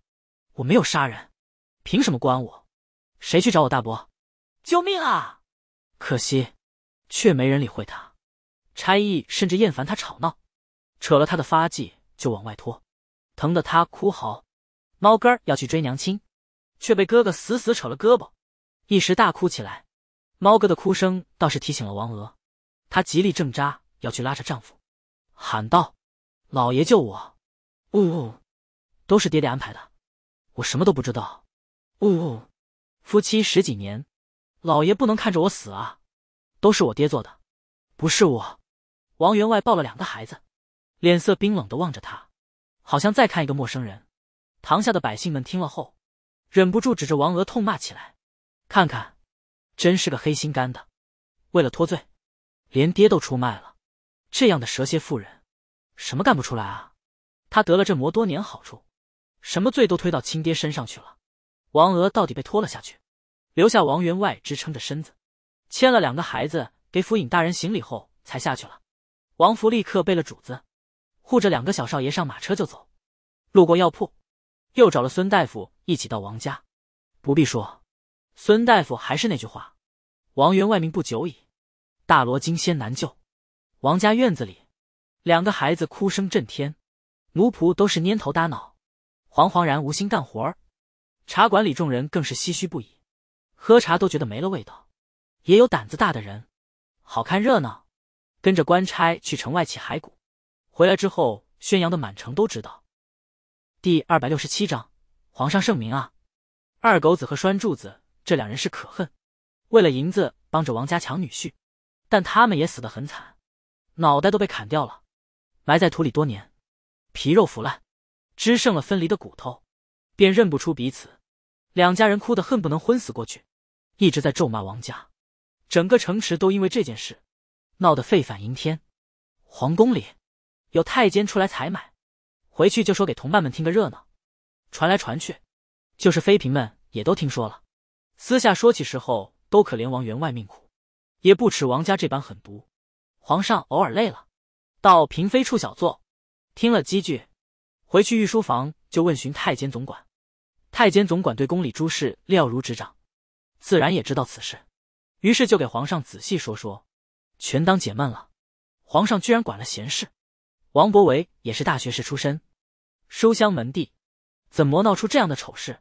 我没有杀人，凭什么关我？谁去找我大伯？救命啊！可惜，却没人理会他。差役甚至厌烦他吵闹。扯了他的发髻就往外拖，疼得他哭嚎。猫哥要去追娘亲，却被哥哥死死扯了胳膊，一时大哭起来。猫哥的哭声倒是提醒了王娥，她极力挣扎要去拉扯丈夫，喊道：“老爷救我！”呜呜，都是爹爹安排的，我什么都不知道。呜呜，夫妻十几年，老爷不能看着我死啊！都是我爹做的，不是我。王员外抱了两个孩子。脸色冰冷的望着他，好像在看一个陌生人。堂下的百姓们听了后，忍不住指着王娥痛骂起来：“看看，真是个黑心肝的，为了脱罪，连爹都出卖了。这样的蛇蝎妇人，什么干不出来啊？他得了这魔多年好处，什么罪都推到亲爹身上去了。王娥到底被拖了下去，留下王员外支撑着身子，牵了两个孩子给府尹大人行礼后才下去了。王福立刻备了主子。”护着两个小少爷上马车就走，路过药铺，又找了孙大夫一起到王家。不必说，孙大夫还是那句话：王员外命不久矣，大罗金仙难救。王家院子里，两个孩子哭声震天，奴仆都是蔫头耷脑，惶惶然无心干活儿。茶馆里众人更是唏嘘不已，喝茶都觉得没了味道。也有胆子大的人，好看热闹，跟着官差去城外起骸骨。回来之后，宣扬的满城都知道。第二百六十七章，皇上圣明啊！二狗子和栓柱子这两人是可恨，为了银子帮着王家抢女婿，但他们也死得很惨，脑袋都被砍掉了，埋在土里多年，皮肉腐烂，只剩了分离的骨头，便认不出彼此。两家人哭得恨不能昏死过去，一直在咒骂王家。整个城池都因为这件事闹得沸反盈天，皇宫里。有太监出来采买，回去就说给同伴们听个热闹，传来传去，就是妃嫔们也都听说了。私下说起时候，都可怜王员外命苦，也不耻王家这般狠毒。皇上偶尔累了，到嫔妃处小坐，听了几句，回去御书房就问询太监总管。太监总管对宫里诸事了如指掌，自然也知道此事，于是就给皇上仔细说说，全当解闷了。皇上居然管了闲事。王伯维也是大学士出身，书香门第，怎么闹出这样的丑事？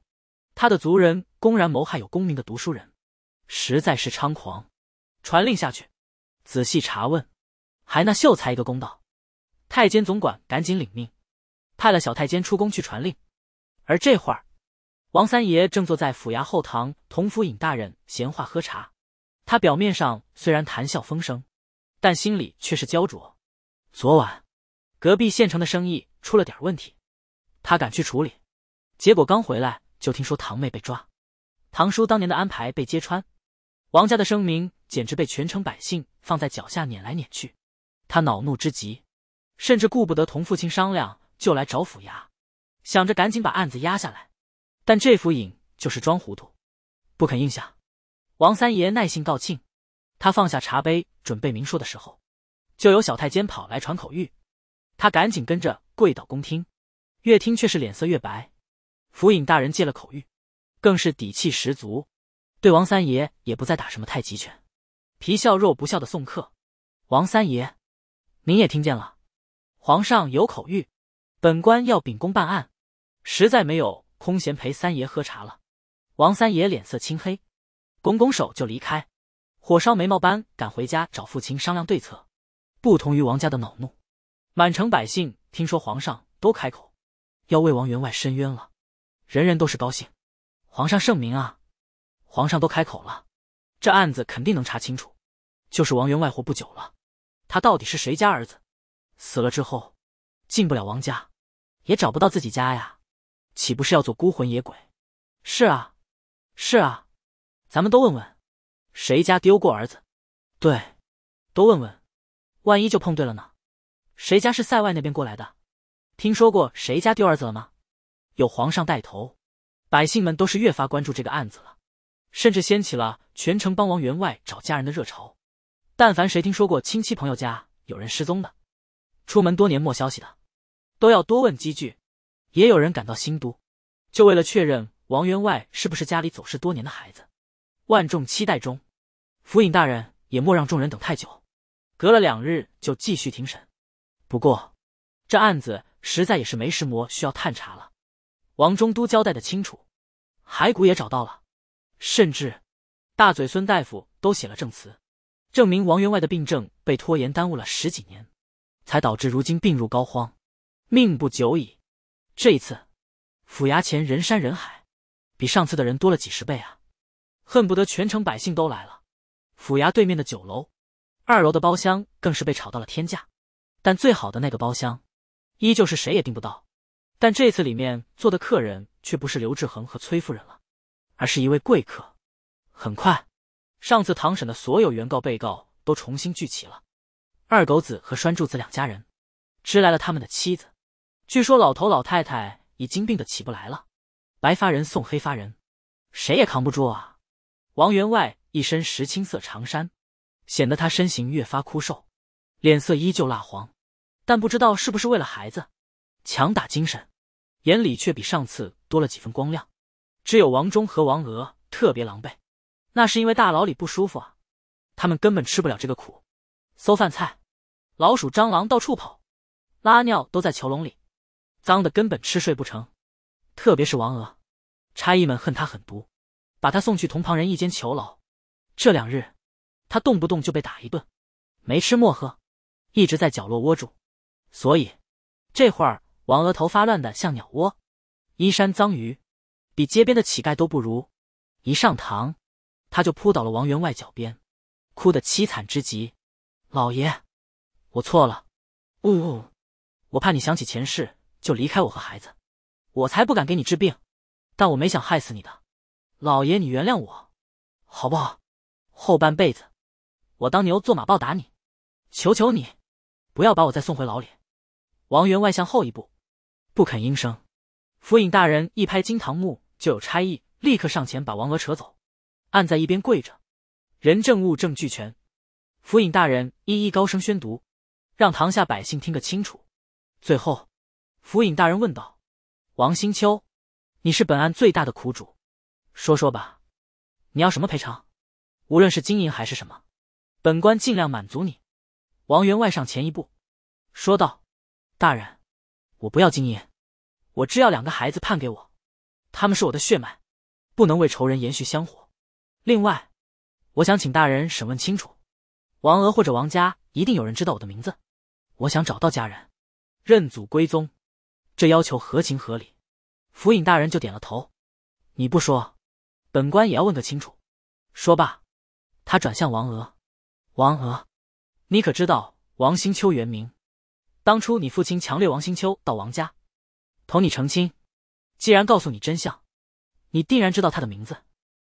他的族人公然谋害有功名的读书人，实在是猖狂！传令下去，仔细查问，还那秀才一个公道！太监总管赶紧领命，派了小太监出宫去传令。而这会儿，王三爷正坐在府衙后堂同府尹大人闲话喝茶，他表面上虽然谈笑风生，但心里却是焦灼。昨晚。隔壁县城的生意出了点问题，他赶去处理，结果刚回来就听说堂妹被抓，堂叔当年的安排被揭穿，王家的声名简直被全城百姓放在脚下碾来碾去，他恼怒之极，甚至顾不得同父亲商量，就来找府衙，想着赶紧把案子压下来，但这府尹就是装糊涂，不肯应下。王三爷耐心告罄，他放下茶杯准备明说的时候，就有小太监跑来传口谕。他赶紧跟着跪倒恭听，越听却是脸色越白。府尹大人借了口谕，更是底气十足，对王三爷也不再打什么太极拳，皮笑肉不笑的送客。王三爷，您也听见了，皇上有口谕，本官要秉公办案，实在没有空闲陪三爷喝茶了。王三爷脸色青黑，拱拱手就离开，火烧眉毛般赶回家找父亲商量对策。不同于王家的恼怒。满城百姓听说皇上都开口，要为王员外伸冤了，人人都是高兴。皇上圣明啊，皇上都开口了，这案子肯定能查清楚。就是王员外活不久了，他到底是谁家儿子？死了之后，进不了王家，也找不到自己家呀，岂不是要做孤魂野鬼？是啊，是啊，咱们都问问，谁家丢过儿子？对，都问问，万一就碰对了呢？谁家是塞外那边过来的？听说过谁家丢儿子了吗？有皇上带头，百姓们都是越发关注这个案子了，甚至掀起了全城帮王员外找家人的热潮。但凡谁听说过亲戚朋友家有人失踪的，出门多年没消息的，都要多问几句。也有人赶到新都，就为了确认王员外是不是家里走失多年的孩子。万众期待中，府尹大人也莫让众人等太久，隔了两日就继续庭审。不过，这案子实在也是没石磨需要探查了。王中都交代的清楚，骸骨也找到了，甚至大嘴孙大夫都写了证词，证明王员外的病症被拖延耽误了十几年，才导致如今病入膏肓，命不久矣。这一次，府衙前人山人海，比上次的人多了几十倍啊！恨不得全城百姓都来了。府衙对面的酒楼，二楼的包厢更是被炒到了天价。但最好的那个包厢，依旧是谁也订不到。但这次里面坐的客人却不是刘志恒和崔夫人了，而是一位贵客。很快，上次堂审的所有原告、被告都重新聚齐了。二狗子和栓柱子两家人，支来了他们的妻子。据说老头老太太已经病得起不来了。白发人送黑发人，谁也扛不住啊！王员外一身石青色长衫，显得他身形越发枯瘦，脸色依旧蜡黄。但不知道是不是为了孩子，强打精神，眼里却比上次多了几分光亮。只有王忠和王娥特别狼狈，那是因为大牢里不舒服啊，他们根本吃不了这个苦。馊饭菜，老鼠、蟑螂到处跑，拉尿都在囚笼里，脏的，根本吃睡不成。特别是王娥，差役们恨他狠毒，把他送去同旁人一间囚牢。这两日，他动不动就被打一顿，没吃没喝，一直在角落窝住。所以，这会儿王额头发乱的像鸟窝，衣衫脏鱼，比街边的乞丐都不如。一上堂，他就扑倒了王员外脚边，哭得凄惨之极：“老爷，我错了。呜呜，我怕你想起前世就离开我和孩子，我才不敢给你治病。但我没想害死你的，老爷，你原谅我，好不好？后半辈子，我当牛做马报答你，求求你，不要把我再送回牢里。”王员外向后一步，不肯应声。府尹大人一拍惊堂木，就有差役立刻上前把王娥扯走，按在一边跪着。人证物证俱全，府尹大人一一高声宣读，让堂下百姓听个清楚。最后，府尹大人问道：“王新秋，你是本案最大的苦主，说说吧，你要什么赔偿？无论是金银还是什么，本官尽量满足你。”王员外上前一步，说道。大人，我不要金银，我只要两个孩子判给我，他们是我的血脉，不能为仇人延续香火。另外，我想请大人审问清楚，王娥或者王家一定有人知道我的名字，我想找到家人，认祖归宗。这要求合情合理，府尹大人就点了头。你不说，本官也要问个清楚。说罢，他转向王娥：“王娥，你可知道王星秋原名？”当初你父亲强掠王新秋到王家，同你成亲。既然告诉你真相，你定然知道他的名字，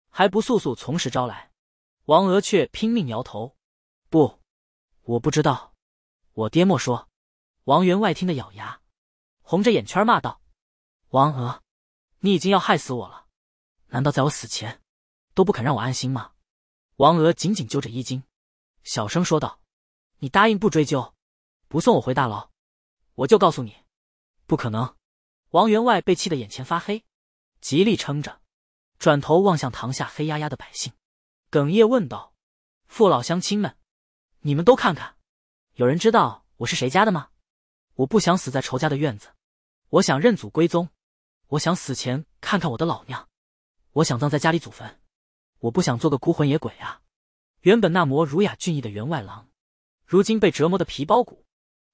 还不速速从实招来？王娥却拼命摇头：“不，我不知道，我爹莫说。”王员外听得咬牙，红着眼圈骂道：“王娥，你已经要害死我了！难道在我死前，都不肯让我安心吗？”王娥紧紧揪着衣襟，小声说道：“你答应不追究。”不送我回大牢，我就告诉你，不可能！王员外被气得眼前发黑，极力撑着，转头望向堂下黑压压的百姓，哽咽问道：“父老乡亲们，你们都看看，有人知道我是谁家的吗？我不想死在仇家的院子，我想认祖归宗，我想死前看看我的老娘，我想葬在家里祖坟，我不想做个孤魂野鬼啊！”原本那模儒雅俊逸的员外郎，如今被折磨的皮包骨。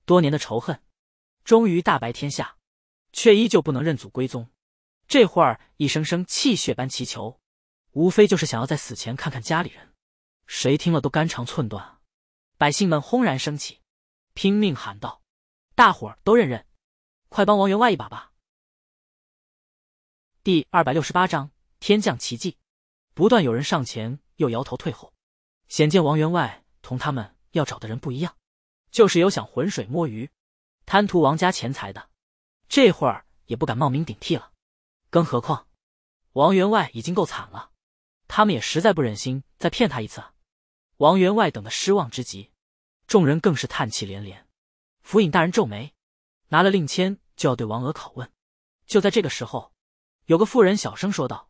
多年的仇恨，终于大白天下，却依旧不能认祖归宗。这会儿一声声泣血般祈求，无非就是想要在死前看看家里人，谁听了都肝肠寸断啊！百姓们轰然升起，拼命喊道：“大伙儿都认认，快帮王员外一把吧！”第二百六十八章天降奇迹，不断有人上前又摇头退后，显见王员外同他们要找的人不一样。就是有想浑水摸鱼、贪图王家钱财的，这会儿也不敢冒名顶替了。更何况，王员外已经够惨了，他们也实在不忍心再骗他一次。王员外等的失望之极，众人更是叹气连连。府尹大人皱眉，拿了令签就要对王娥拷问。就在这个时候，有个妇人小声说道：“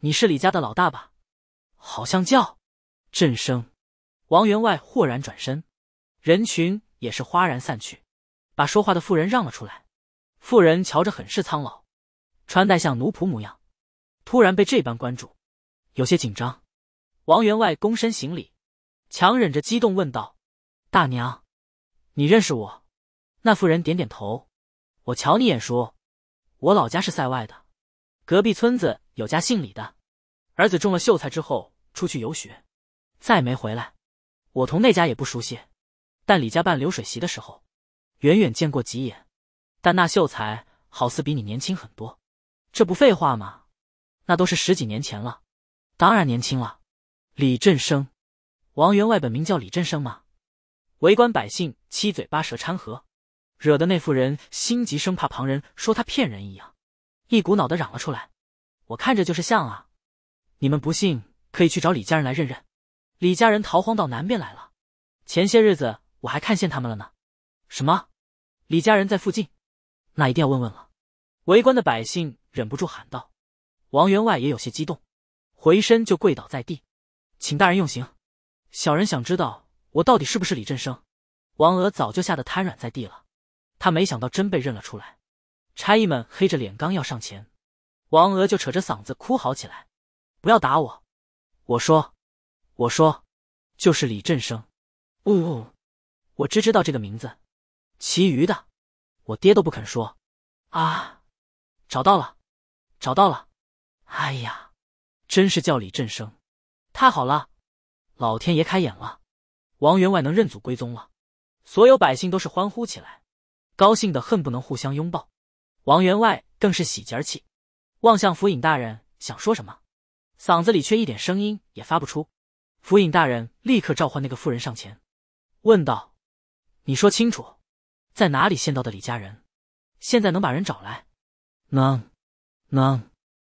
你是李家的老大吧？好像叫……震声。”王员外豁然转身。人群也是哗然散去，把说话的妇人让了出来。妇人瞧着很是苍老，穿戴像奴仆模样。突然被这般关注，有些紧张。王员外躬身行礼，强忍着激动问道：“大娘，你认识我？”那妇人点点头：“我瞧你眼熟。我老家是塞外的，隔壁村子有家姓李的，儿子中了秀才之后出去游学，再没回来。我同那家也不熟悉。”但李家办流水席的时候，远远见过几眼，但那秀才好似比你年轻很多，这不废话吗？那都是十几年前了，当然年轻了。李振生，王员外本名叫李振生吗？围观百姓七嘴八舌掺和，惹得那妇人心急，生怕旁人说他骗人一样，一股脑的嚷了出来：“我看着就是像啊！你们不信，可以去找李家人来认认。李家人逃荒到南边来了，前些日子。”我还看见他们了呢，什么？李家人在附近，那一定要问问了。围观的百姓忍不住喊道：“王员外也有些激动，回身就跪倒在地，请大人用刑。小人想知道，我到底是不是李振生？”王娥早就吓得瘫软在地了，他没想到真被认了出来。差役们黑着脸刚要上前，王娥就扯着嗓子哭嚎起来：“不要打我！我说，我说，就是李振生，呜呜。”我只知道这个名字，其余的，我爹都不肯说。啊，找到了，找到了！哎呀，真是叫李振生！太好了，老天爷开眼了，王员外能认祖归宗了！所有百姓都是欢呼起来，高兴的恨不能互相拥抱。王员外更是喜极而泣，望向府尹大人，想说什么，嗓子里却一点声音也发不出。府尹大人立刻召唤那个妇人上前，问道。你说清楚，在哪里见到的李家人？现在能把人找来？能，能。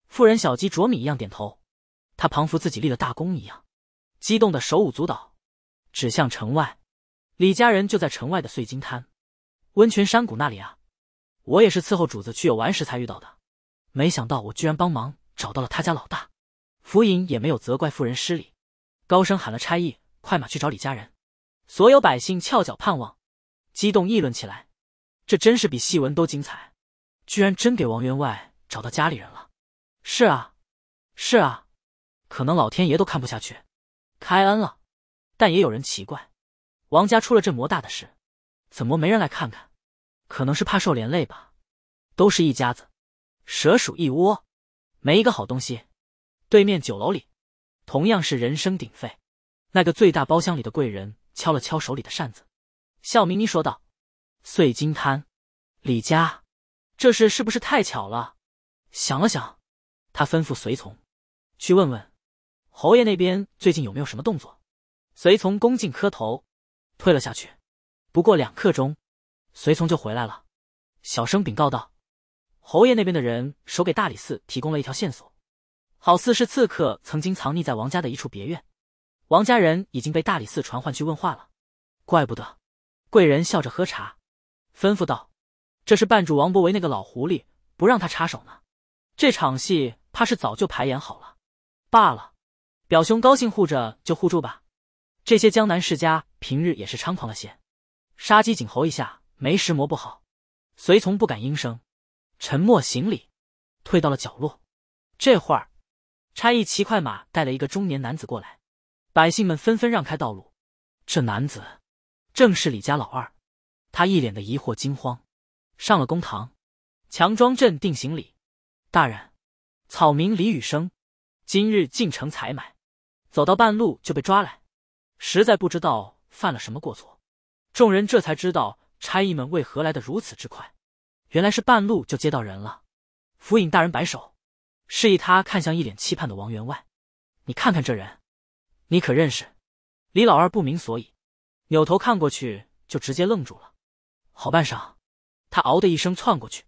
妇人小鸡啄米一样点头，他仿佛自己立了大功一样，激动的手舞足蹈，指向城外。李家人就在城外的碎金滩、温泉山谷那里啊！我也是伺候主子去游玩时才遇到的，没想到我居然帮忙找到了他家老大。府尹也没有责怪妇人失礼，高声喊了差役，快马去找李家人。所有百姓翘脚盼望，激动议论起来。这真是比戏文都精彩，居然真给王员外找到家里人了。是啊，是啊，可能老天爷都看不下去，开恩了。但也有人奇怪，王家出了这魔大的事，怎么没人来看看？可能是怕受连累吧。都是一家子，蛇鼠一窝，没一个好东西。对面酒楼里，同样是人声鼎沸。那个最大包厢里的贵人。敲了敲手里的扇子，笑眯眯说道：“碎金滩，李家，这事是不是太巧了？”想了想，他吩咐随从去问问侯爷那边最近有没有什么动作。随从恭敬磕头，退了下去。不过两刻钟，随从就回来了，小声禀告道：“侯爷那边的人手给大理寺提供了一条线索，好似是刺客曾经藏匿在王家的一处别院。”王家人已经被大理寺传唤去问话了，怪不得，贵人笑着喝茶，吩咐道：“这是扮主王伯维那个老狐狸，不让他插手呢。这场戏怕是早就排演好了。罢了，表兄高兴护着就护住吧。这些江南世家平日也是猖狂了些，杀鸡儆猴一下，没石磨不好。”随从不敢应声，沉默行礼，退到了角落。这会儿，差役骑快马带了一个中年男子过来。百姓们纷纷让开道路，这男子正是李家老二，他一脸的疑惑惊慌，上了公堂，强装镇定行礼。大人，草民李雨生，今日进城采买，走到半路就被抓来，实在不知道犯了什么过错。众人这才知道差役们为何来的如此之快，原来是半路就接到人了。府尹大人摆手，示意他看向一脸期盼的王员外，你看看这人。你可认识？李老二不明所以，扭头看过去，就直接愣住了。好半晌，他嗷的一声窜过去，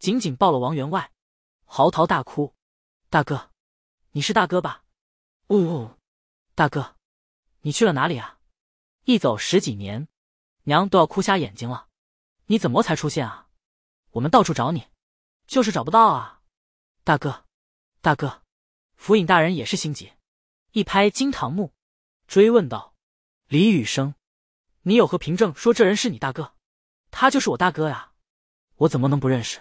紧紧抱了王员外，嚎啕大哭：“大哥，你是大哥吧？呜呜，大哥，你去了哪里啊？一走十几年，娘都要哭瞎眼睛了。你怎么才出现啊？我们到处找你，就是找不到啊！大哥，大哥，府尹大人也是心急。”一拍惊堂木，追问道：“李雨生，你有何凭证说这人是你大哥？他就是我大哥呀，我怎么能不认识？”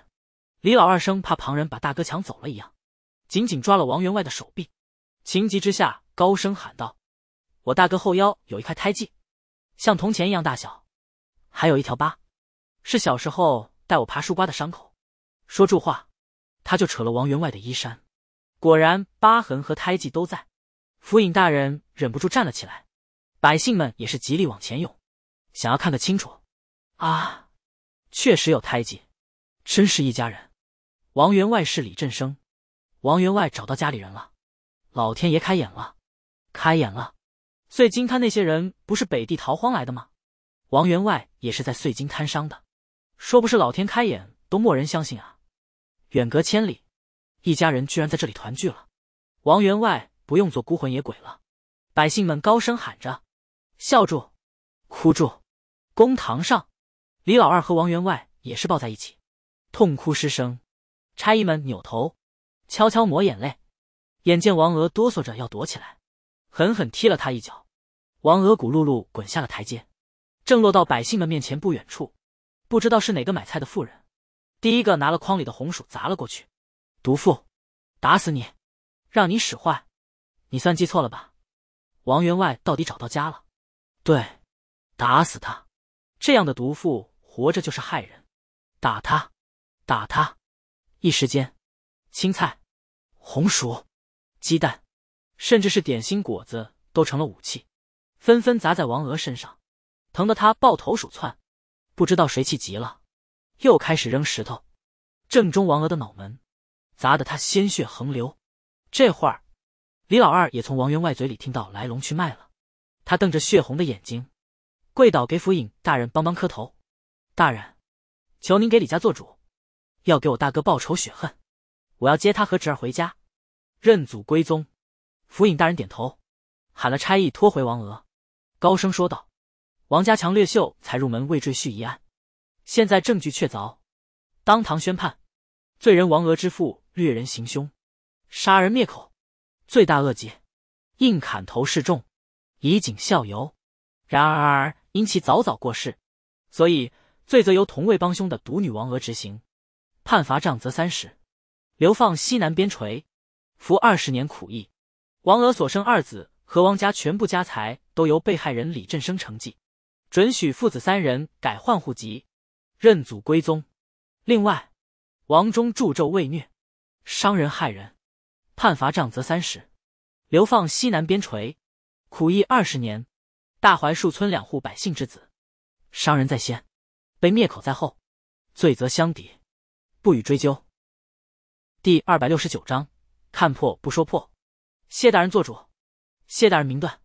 李老二生怕旁人把大哥抢走了一样，紧紧抓了王员外的手臂，情急之下高声喊道：“我大哥后腰有一块胎记，像铜钱一样大小，还有一条疤，是小时候带我爬树瓜的伤口。”说住话，他就扯了王员外的衣衫，果然疤痕和胎记都在。府尹大人忍不住站了起来，百姓们也是极力往前涌，想要看个清楚。啊，确实有胎记，真是一家人。王员外是李振生，王员外找到家里人了，老天爷开眼了，开眼了！碎金滩那些人不是北地逃荒来的吗？王员外也是在碎金滩伤的，说不是老天开眼都没人相信啊。远隔千里，一家人居然在这里团聚了。王员外。不用做孤魂野鬼了，百姓们高声喊着：“笑住，哭住。”公堂上，李老二和王员外也是抱在一起，痛哭失声。差役们扭头，悄悄抹眼泪。眼见王娥哆嗦着要躲起来，狠狠踢了他一脚。王娥骨碌碌滚下了台阶，正落到百姓们面前不远处。不知道是哪个买菜的妇人，第一个拿了筐里的红薯砸了过去：“毒妇，打死你！让你使坏。”你算记错了吧？王员外到底找到家了？对，打死他！这样的毒妇活着就是害人，打他，打他！一时间，青菜、红薯、鸡蛋，甚至是点心果子都成了武器，纷纷砸在王娥身上，疼得她抱头鼠窜。不知道谁气急了，又开始扔石头，正中王娥的脑门，砸得她鲜血横流。这会儿。李老二也从王员外嘴里听到来龙去脉了，他瞪着血红的眼睛，跪倒给府尹大人帮帮磕头，大人，求您给李家做主，要给我大哥报仇雪恨，我要接他和侄儿回家，认祖归宗。府尹大人点头，喊了差役拖回王娥，高声说道：“王家强掠秀才入门未赘婿一案，现在证据确凿，当堂宣判，罪人王娥之父掠人行凶，杀人灭口。”罪大恶极，应砍头示众，以儆效尤。然而因其早早过世，所以罪责由同为帮凶的独女王娥执行，判罚杖责三十，流放西南边陲，服二十年苦役。王娥所生二子和王家全部家财都由被害人李振生承继，准许父子三人改换户籍，认祖归宗。另外，王忠助纣为虐，伤人害人。判罚杖责三十，流放西南边陲，苦役二十年。大槐树村两户百姓之子，伤人在先，被灭口在后，罪责相抵，不予追究。第二百六十九章：看破不说破。谢大人做主，谢大人明断。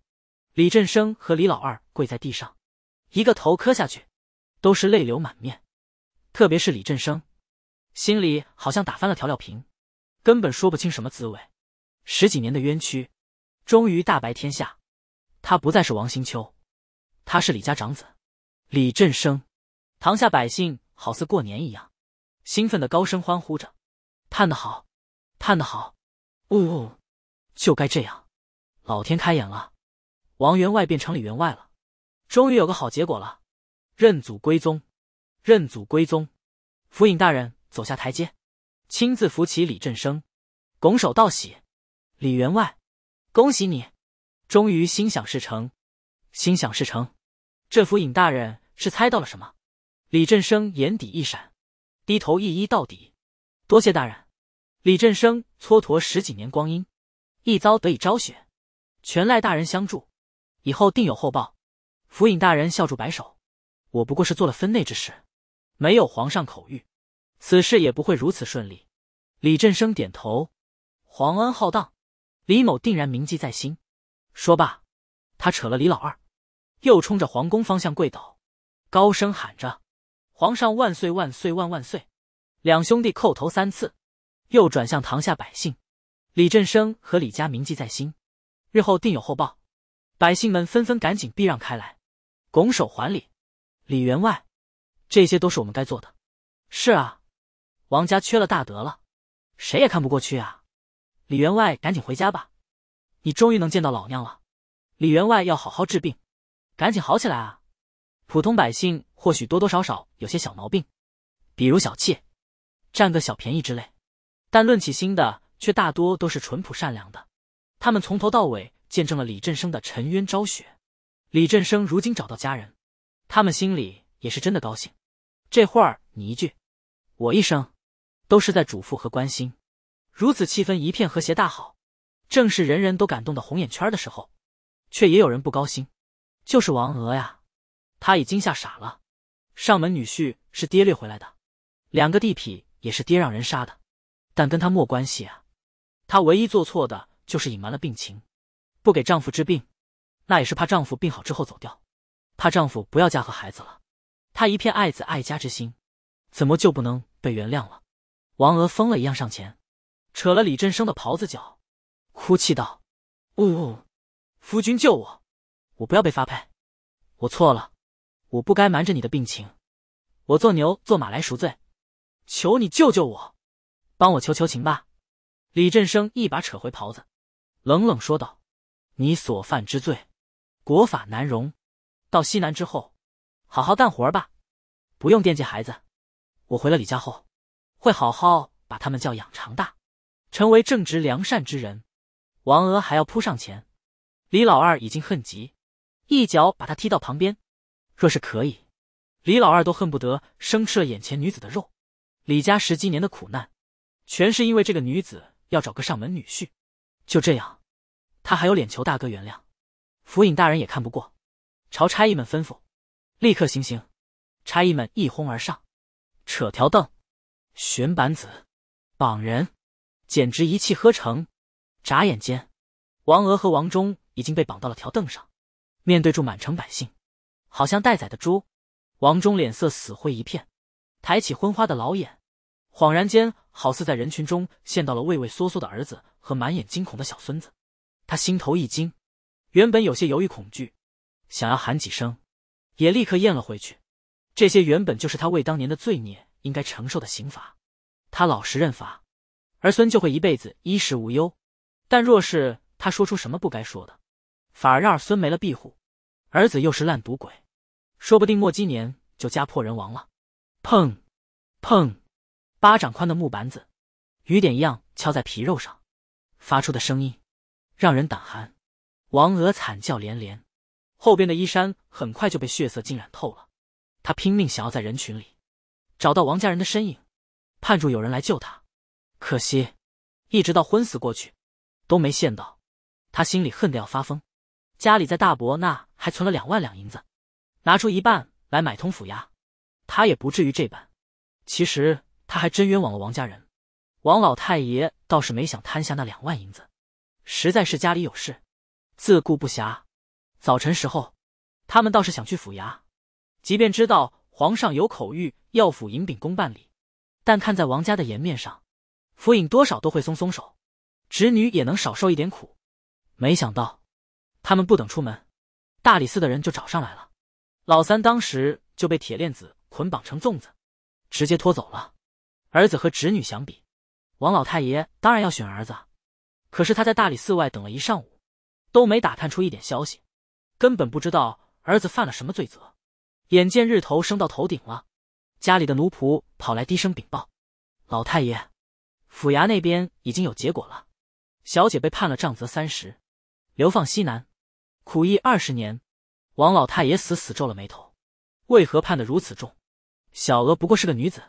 李振生和李老二跪在地上，一个头磕下去，都是泪流满面。特别是李振生，心里好像打翻了调料瓶。根本说不清什么滋味，十几年的冤屈，终于大白天下。他不再是王新秋，他是李家长子李振生。堂下百姓好似过年一样，兴奋的高声欢呼着：“叹得好，叹得好！呜呜，就该这样，老天开眼了，王员外变成李员外了，终于有个好结果了。认祖归宗，认祖归宗。府尹大人走下台阶。”亲自扶起李振生，拱手道喜：“李员外，恭喜你，终于心想事成。心想事成，这府尹大人是猜到了什么？”李振生眼底一闪，低头一一到底：“多谢大人。”李振生蹉跎十几年光阴，一朝得以昭雪，全赖大人相助，以后定有厚报。府尹大人笑住摆手：“我不过是做了分内之事，没有皇上口谕。”此事也不会如此顺利。李振生点头，皇恩浩荡，李某定然铭记在心。说罢，他扯了李老二，又冲着皇宫方向跪倒，高声喊着：“皇上万岁万岁万万岁！”两兄弟叩头三次，又转向堂下百姓。李振生和李家铭记在心，日后定有厚报。百姓们纷纷赶紧避让开来，拱手还礼。李员外，这些都是我们该做的。是啊。王家缺了大德了，谁也看不过去啊！李员外，赶紧回家吧。你终于能见到老娘了。李员外要好好治病，赶紧好起来啊！普通百姓或许多多少少有些小毛病，比如小气、占个小便宜之类，但论起心的，却大多都是淳朴善良的。他们从头到尾见证了李振生的沉冤昭雪。李振生如今找到家人，他们心里也是真的高兴。这会儿你一句，我一声。都是在嘱咐和关心，如此气氛一片和谐大好，正是人人都感动的红眼圈的时候，却也有人不高兴，就是王娥呀，她已经吓傻了。上门女婿是爹掠回来的，两个地痞也是爹让人杀的，但跟他没关系啊。她唯一做错的就是隐瞒了病情，不给丈夫治病，那也是怕丈夫病好之后走掉，怕丈夫不要家和孩子了。她一片爱子爱家之心，怎么就不能被原谅了？王娥疯了一样上前，扯了李振生的袍子脚，哭泣道：“呜呜，夫君救我！我不要被发配！我错了，我不该瞒着你的病情。我做牛做马来赎罪，求你救救我，帮我求求情吧！”李振生一把扯回袍子，冷冷说道：“你所犯之罪，国法难容。到西南之后，好好干活吧，不用惦记孩子。我回了李家后。”会好好把他们教养长大，成为正直良善之人。王娥还要扑上前，李老二已经恨极，一脚把他踢到旁边。若是可以，李老二都恨不得生吃了眼前女子的肉。李家十几年的苦难，全是因为这个女子要找个上门女婿。就这样，他还有脸求大哥原谅？府尹大人也看不过，朝差役们吩咐：“立刻行刑！”差役们一哄而上，扯条凳。悬板子，绑人，简直一气呵成。眨眼间，王娥和王忠已经被绑到了条凳上，面对住满城百姓，好像待宰的猪。王忠脸色死灰一片，抬起昏花的老眼，恍然间好似在人群中见到了畏畏缩缩的儿子和满眼惊恐的小孙子，他心头一惊，原本有些犹豫恐惧，想要喊几声，也立刻咽了回去。这些原本就是他为当年的罪孽。应该承受的刑罚，他老实认罚，儿孙就会一辈子衣食无忧。但若是他说出什么不该说的，反而让儿孙没了庇护，儿子又是烂赌鬼，说不定莫几年就家破人亡了。砰，砰，巴掌宽的木板子，雨点一样敲在皮肉上，发出的声音让人胆寒。王娥惨叫连连，后边的衣衫很快就被血色浸染透了。他拼命想要在人群里。找到王家人的身影，盼住有人来救他，可惜，一直到昏死过去，都没见到。他心里恨得要发疯。家里在大伯那还存了两万两银子，拿出一半来买通府衙，他也不至于这般。其实他还真冤枉了王家人。王老太爷倒是没想贪下那两万银子，实在是家里有事，自顾不暇。早晨时候，他们倒是想去府衙，即便知道。皇上有口谕，要府尹秉公办理，但看在王家的颜面上，府尹多少都会松松手，侄女也能少受一点苦。没想到，他们不等出门，大理寺的人就找上来了。老三当时就被铁链子捆绑成粽子，直接拖走了。儿子和侄女相比，王老太爷当然要选儿子。可是他在大理寺外等了一上午，都没打探出一点消息，根本不知道儿子犯了什么罪责。眼见日头升到头顶了，家里的奴仆跑来低声禀报：“老太爷，府衙那边已经有结果了，小姐被判了杖责三十，流放西南，苦役二十年。”王老太爷死死皱了眉头：“为何判得如此重？小娥不过是个女子，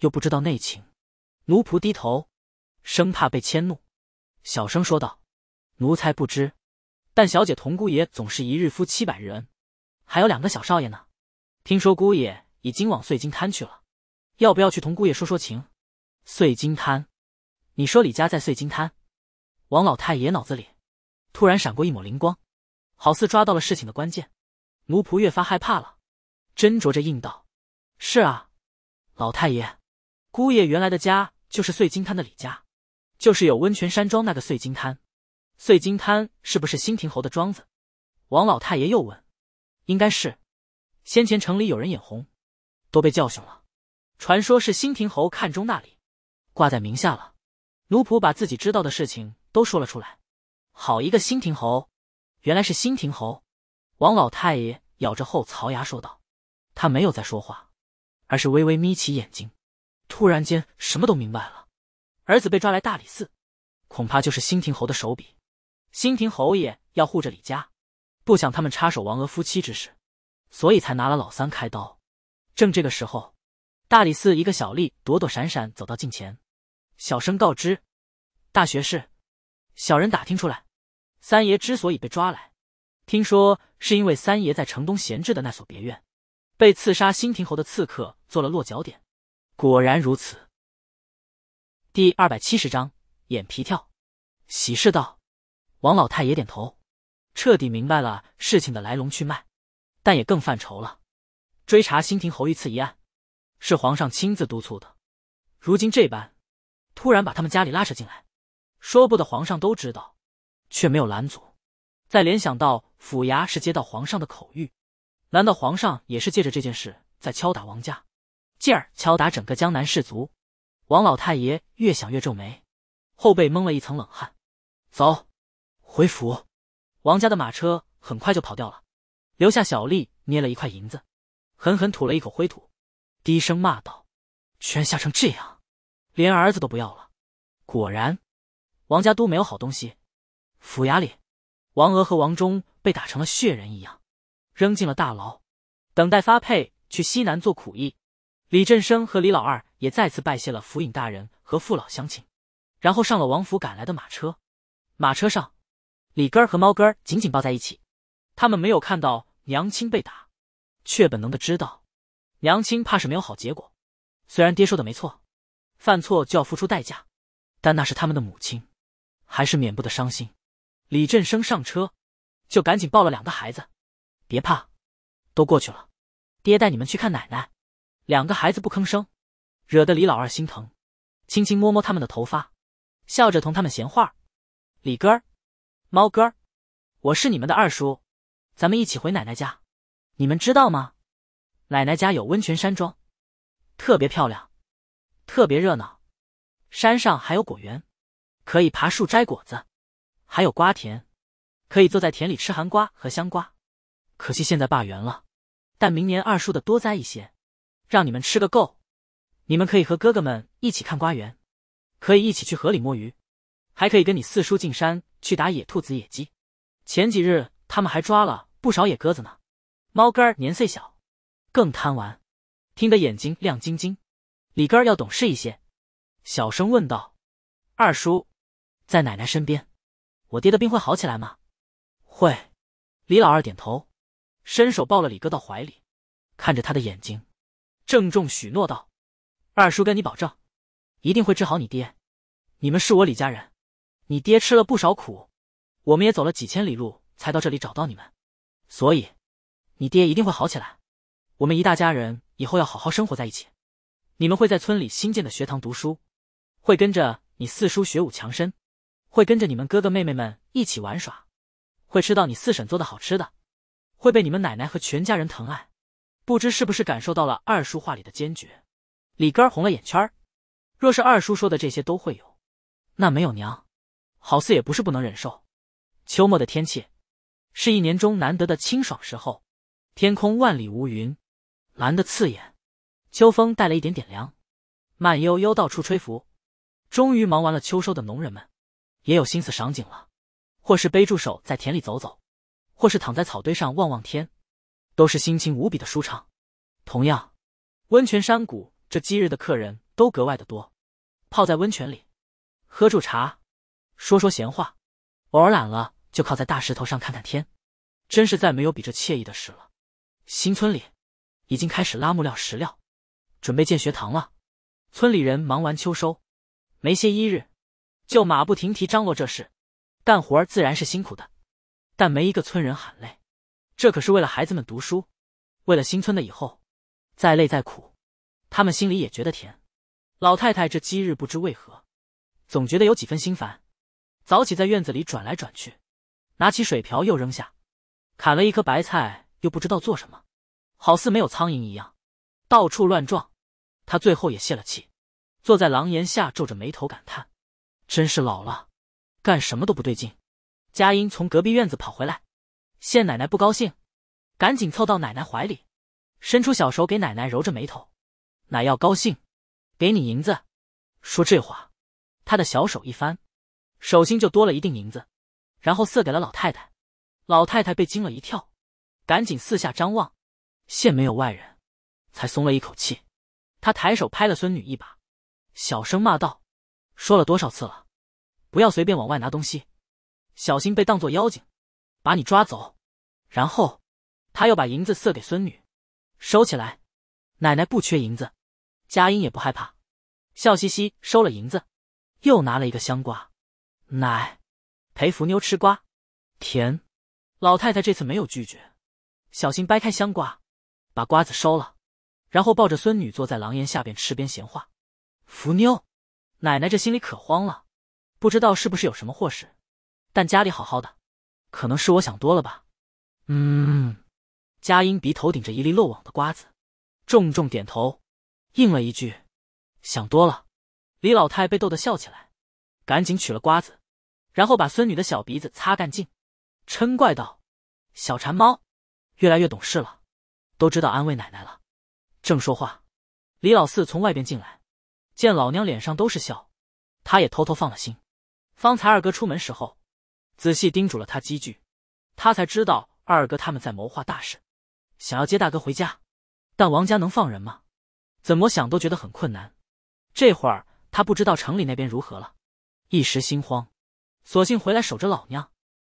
又不知道内情。”奴仆低头，生怕被迁怒，小声说道：“奴才不知，但小姐同姑爷总是一日夫七百日恩，还有两个小少爷呢。”听说姑爷已经往碎金滩去了，要不要去同姑爷说说情？碎金滩？你说李家在碎金滩？王老太爷脑子里突然闪过一抹灵光，好似抓到了事情的关键。奴仆越发害怕了，斟酌着应道：“是啊，老太爷，姑爷原来的家就是碎金滩的李家，就是有温泉山庄那个碎金滩。碎金滩是不是新亭侯的庄子？”王老太爷又问：“应该是。”先前城里有人眼红，都被教训了。传说是新亭侯看中那里，挂在名下了。奴仆把自己知道的事情都说了出来。好一个新亭侯！原来是新亭侯！王老太爷咬着后槽牙说道：“他没有再说话，而是微微眯起眼睛。突然间什么都明白了。儿子被抓来大理寺，恐怕就是新亭侯的手笔。新亭侯爷要护着李家，不想他们插手王娥夫妻之事。”所以才拿了老三开刀。正这个时候，大理寺一个小吏躲躲闪闪走到近前，小声告知大学士：“小人打听出来，三爷之所以被抓来，听说是因为三爷在城东闲置的那所别院，被刺杀新亭侯的刺客做了落脚点。”果然如此。第二百七十章眼皮跳，喜事到。王老太爷点头，彻底明白了事情的来龙去脉。但也更犯愁了。追查新亭侯遇刺一案，是皇上亲自督促的。如今这般，突然把他们家里拉扯进来，说不得皇上都知道，却没有拦阻。再联想到府衙是接到皇上的口谕，难道皇上也是借着这件事在敲打王家，进而敲打整个江南士族？王老太爷越想越皱眉，后背蒙了一层冷汗。走，回府。王家的马车很快就跑掉了。留下小丽捏了一块银子，狠狠吐了一口灰土，低声骂道：“居然吓成这样，连儿子都不要了！果然，王家都没有好东西。”府衙里，王娥和王忠被打成了血人一样，扔进了大牢，等待发配去西南做苦役。李振生和李老二也再次拜谢了府尹大人和父老乡亲，然后上了王府赶来的马车。马车上，李根儿和猫根儿紧紧抱在一起。他们没有看到娘亲被打，却本能的知道，娘亲怕是没有好结果。虽然爹说的没错，犯错就要付出代价，但那是他们的母亲，还是免不得伤心。李振生上车，就赶紧抱了两个孩子，别怕，都过去了。爹带你们去看奶奶。两个孩子不吭声，惹得李老二心疼，轻轻摸摸他们的头发，笑着同他们闲话。李哥，猫哥，我是你们的二叔。咱们一起回奶奶家，你们知道吗？奶奶家有温泉山庄，特别漂亮，特别热闹。山上还有果园，可以爬树摘果子，还有瓜田，可以坐在田里吃寒瓜和香瓜。可惜现在罢园了，但明年二叔的多栽一些，让你们吃个够。你们可以和哥哥们一起看瓜园，可以一起去河里摸鱼，还可以跟你四叔进山去打野兔子、野鸡。前几日。他们还抓了不少野鸽子呢。猫哥儿年岁小，更贪玩，听得眼睛亮晶晶。李哥儿要懂事一些，小声问道：“二叔，在奶奶身边，我爹的病会好起来吗？”“会。”李老二点头，伸手抱了李哥到怀里，看着他的眼睛，郑重许诺道：“二叔，跟你保证，一定会治好你爹。你们是我李家人，你爹吃了不少苦，我们也走了几千里路。”才到这里找到你们，所以你爹一定会好起来。我们一大家人以后要好好生活在一起。你们会在村里新建的学堂读书，会跟着你四叔学武强身，会跟着你们哥哥妹妹们一起玩耍，会吃到你四婶做的好吃的，会被你们奶奶和全家人疼爱。不知是不是感受到了二叔话里的坚决，李根红了眼圈若是二叔说的这些都会有，那没有娘，好似也不是不能忍受。秋末的天气。是一年中难得的清爽时候，天空万里无云，蓝得刺眼，秋风带了一点点凉，慢悠悠到处吹拂。终于忙完了秋收的农人们，也有心思赏景了，或是背住手在田里走走，或是躺在草堆上望望天，都是心情无比的舒畅。同样，温泉山谷这几日的客人都格外的多，泡在温泉里，喝住茶，说说闲话，偶尔懒了。就靠在大石头上看看天，真是再没有比这惬意的事了。新村里已经开始拉木料石料，准备建学堂了。村里人忙完秋收，没歇一日，就马不停蹄张罗这事。干活自然是辛苦的，但没一个村人喊累。这可是为了孩子们读书，为了新村的以后。再累再苦，他们心里也觉得甜。老太太这几日不知为何，总觉得有几分心烦，早起在院子里转来转去。拿起水瓢又扔下，砍了一棵白菜又不知道做什么，好似没有苍蝇一样，到处乱撞。他最后也泄了气，坐在廊檐下皱着眉头感叹：“真是老了，干什么都不对劲。”佳音从隔壁院子跑回来，见奶奶不高兴，赶紧凑到奶奶怀里，伸出小手给奶奶揉着眉头。奶要高兴，给你银子。说这话，他的小手一翻，手心就多了一锭银子。然后塞给了老太太，老太太被惊了一跳，赶紧四下张望，现没有外人，才松了一口气。他抬手拍了孙女一把，小声骂道：“说了多少次了，不要随便往外拿东西，小心被当作妖精，把你抓走。”然后他又把银子塞给孙女，收起来。奶奶不缺银子，佳音也不害怕，笑嘻嘻收了银子，又拿了一个香瓜，奶。陪福妞吃瓜，甜。老太太这次没有拒绝，小心掰开香瓜，把瓜子收了，然后抱着孙女坐在廊檐下边吃边闲话。福妞，奶奶这心里可慌了，不知道是不是有什么祸事，但家里好好的，可能是我想多了吧。嗯，佳音鼻头顶着一粒漏网的瓜子，重重点头，应了一句，想多了。李老太被逗得笑起来，赶紧取了瓜子。然后把孙女的小鼻子擦干净，嗔怪道：“小馋猫，越来越懂事了，都知道安慰奶奶了。”正说话，李老四从外边进来，见老娘脸上都是笑，他也偷偷放了心。方才二哥出门时候，仔细叮嘱了他几句，他才知道二哥他们在谋划大事，想要接大哥回家，但王家能放人吗？怎么想都觉得很困难。这会儿他不知道城里那边如何了，一时心慌。索性回来守着老娘。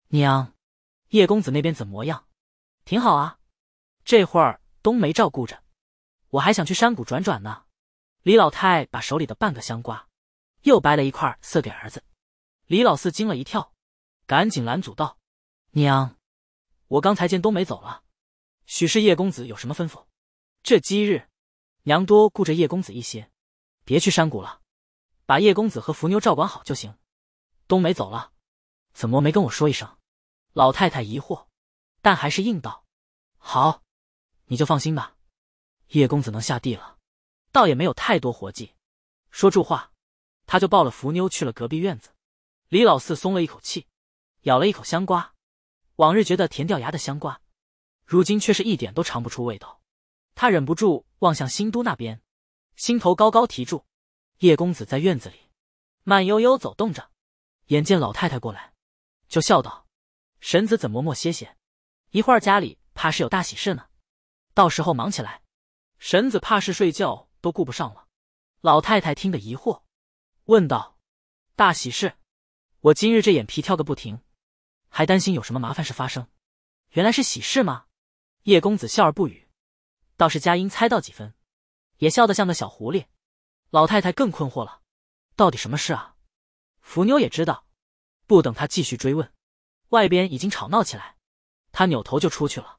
娘，叶公子那边怎么样？挺好啊。这会儿冬梅照顾着，我还想去山谷转转呢。李老太把手里的半个香瓜，又掰了一块塞给儿子。李老四惊了一跳，赶紧拦阻道：“娘，我刚才见冬梅走了，许是叶公子有什么吩咐。这今日，娘多顾着叶公子一些，别去山谷了，把叶公子和福妞照管好就行。”冬梅走了，怎么没跟我说一声？老太太疑惑，但还是应道：“好，你就放心吧。”叶公子能下地了，倒也没有太多活计。说住话，他就抱了福妞去了隔壁院子。李老四松了一口气，咬了一口香瓜。往日觉得甜掉牙的香瓜，如今却是一点都尝不出味道。他忍不住望向新都那边，心头高高提住。叶公子在院子里慢悠悠走动着。眼见老太太过来，就笑道：“神子怎么没歇歇？一会儿家里怕是有大喜事呢，到时候忙起来，神子怕是睡觉都顾不上了。”老太太听得疑惑，问道：“大喜事？我今日这眼皮跳个不停，还担心有什么麻烦事发生，原来是喜事吗？”叶公子笑而不语，倒是佳音猜到几分，也笑得像个小狐狸。老太太更困惑了：“到底什么事啊？”福妞也知道，不等他继续追问，外边已经吵闹起来，他扭头就出去了。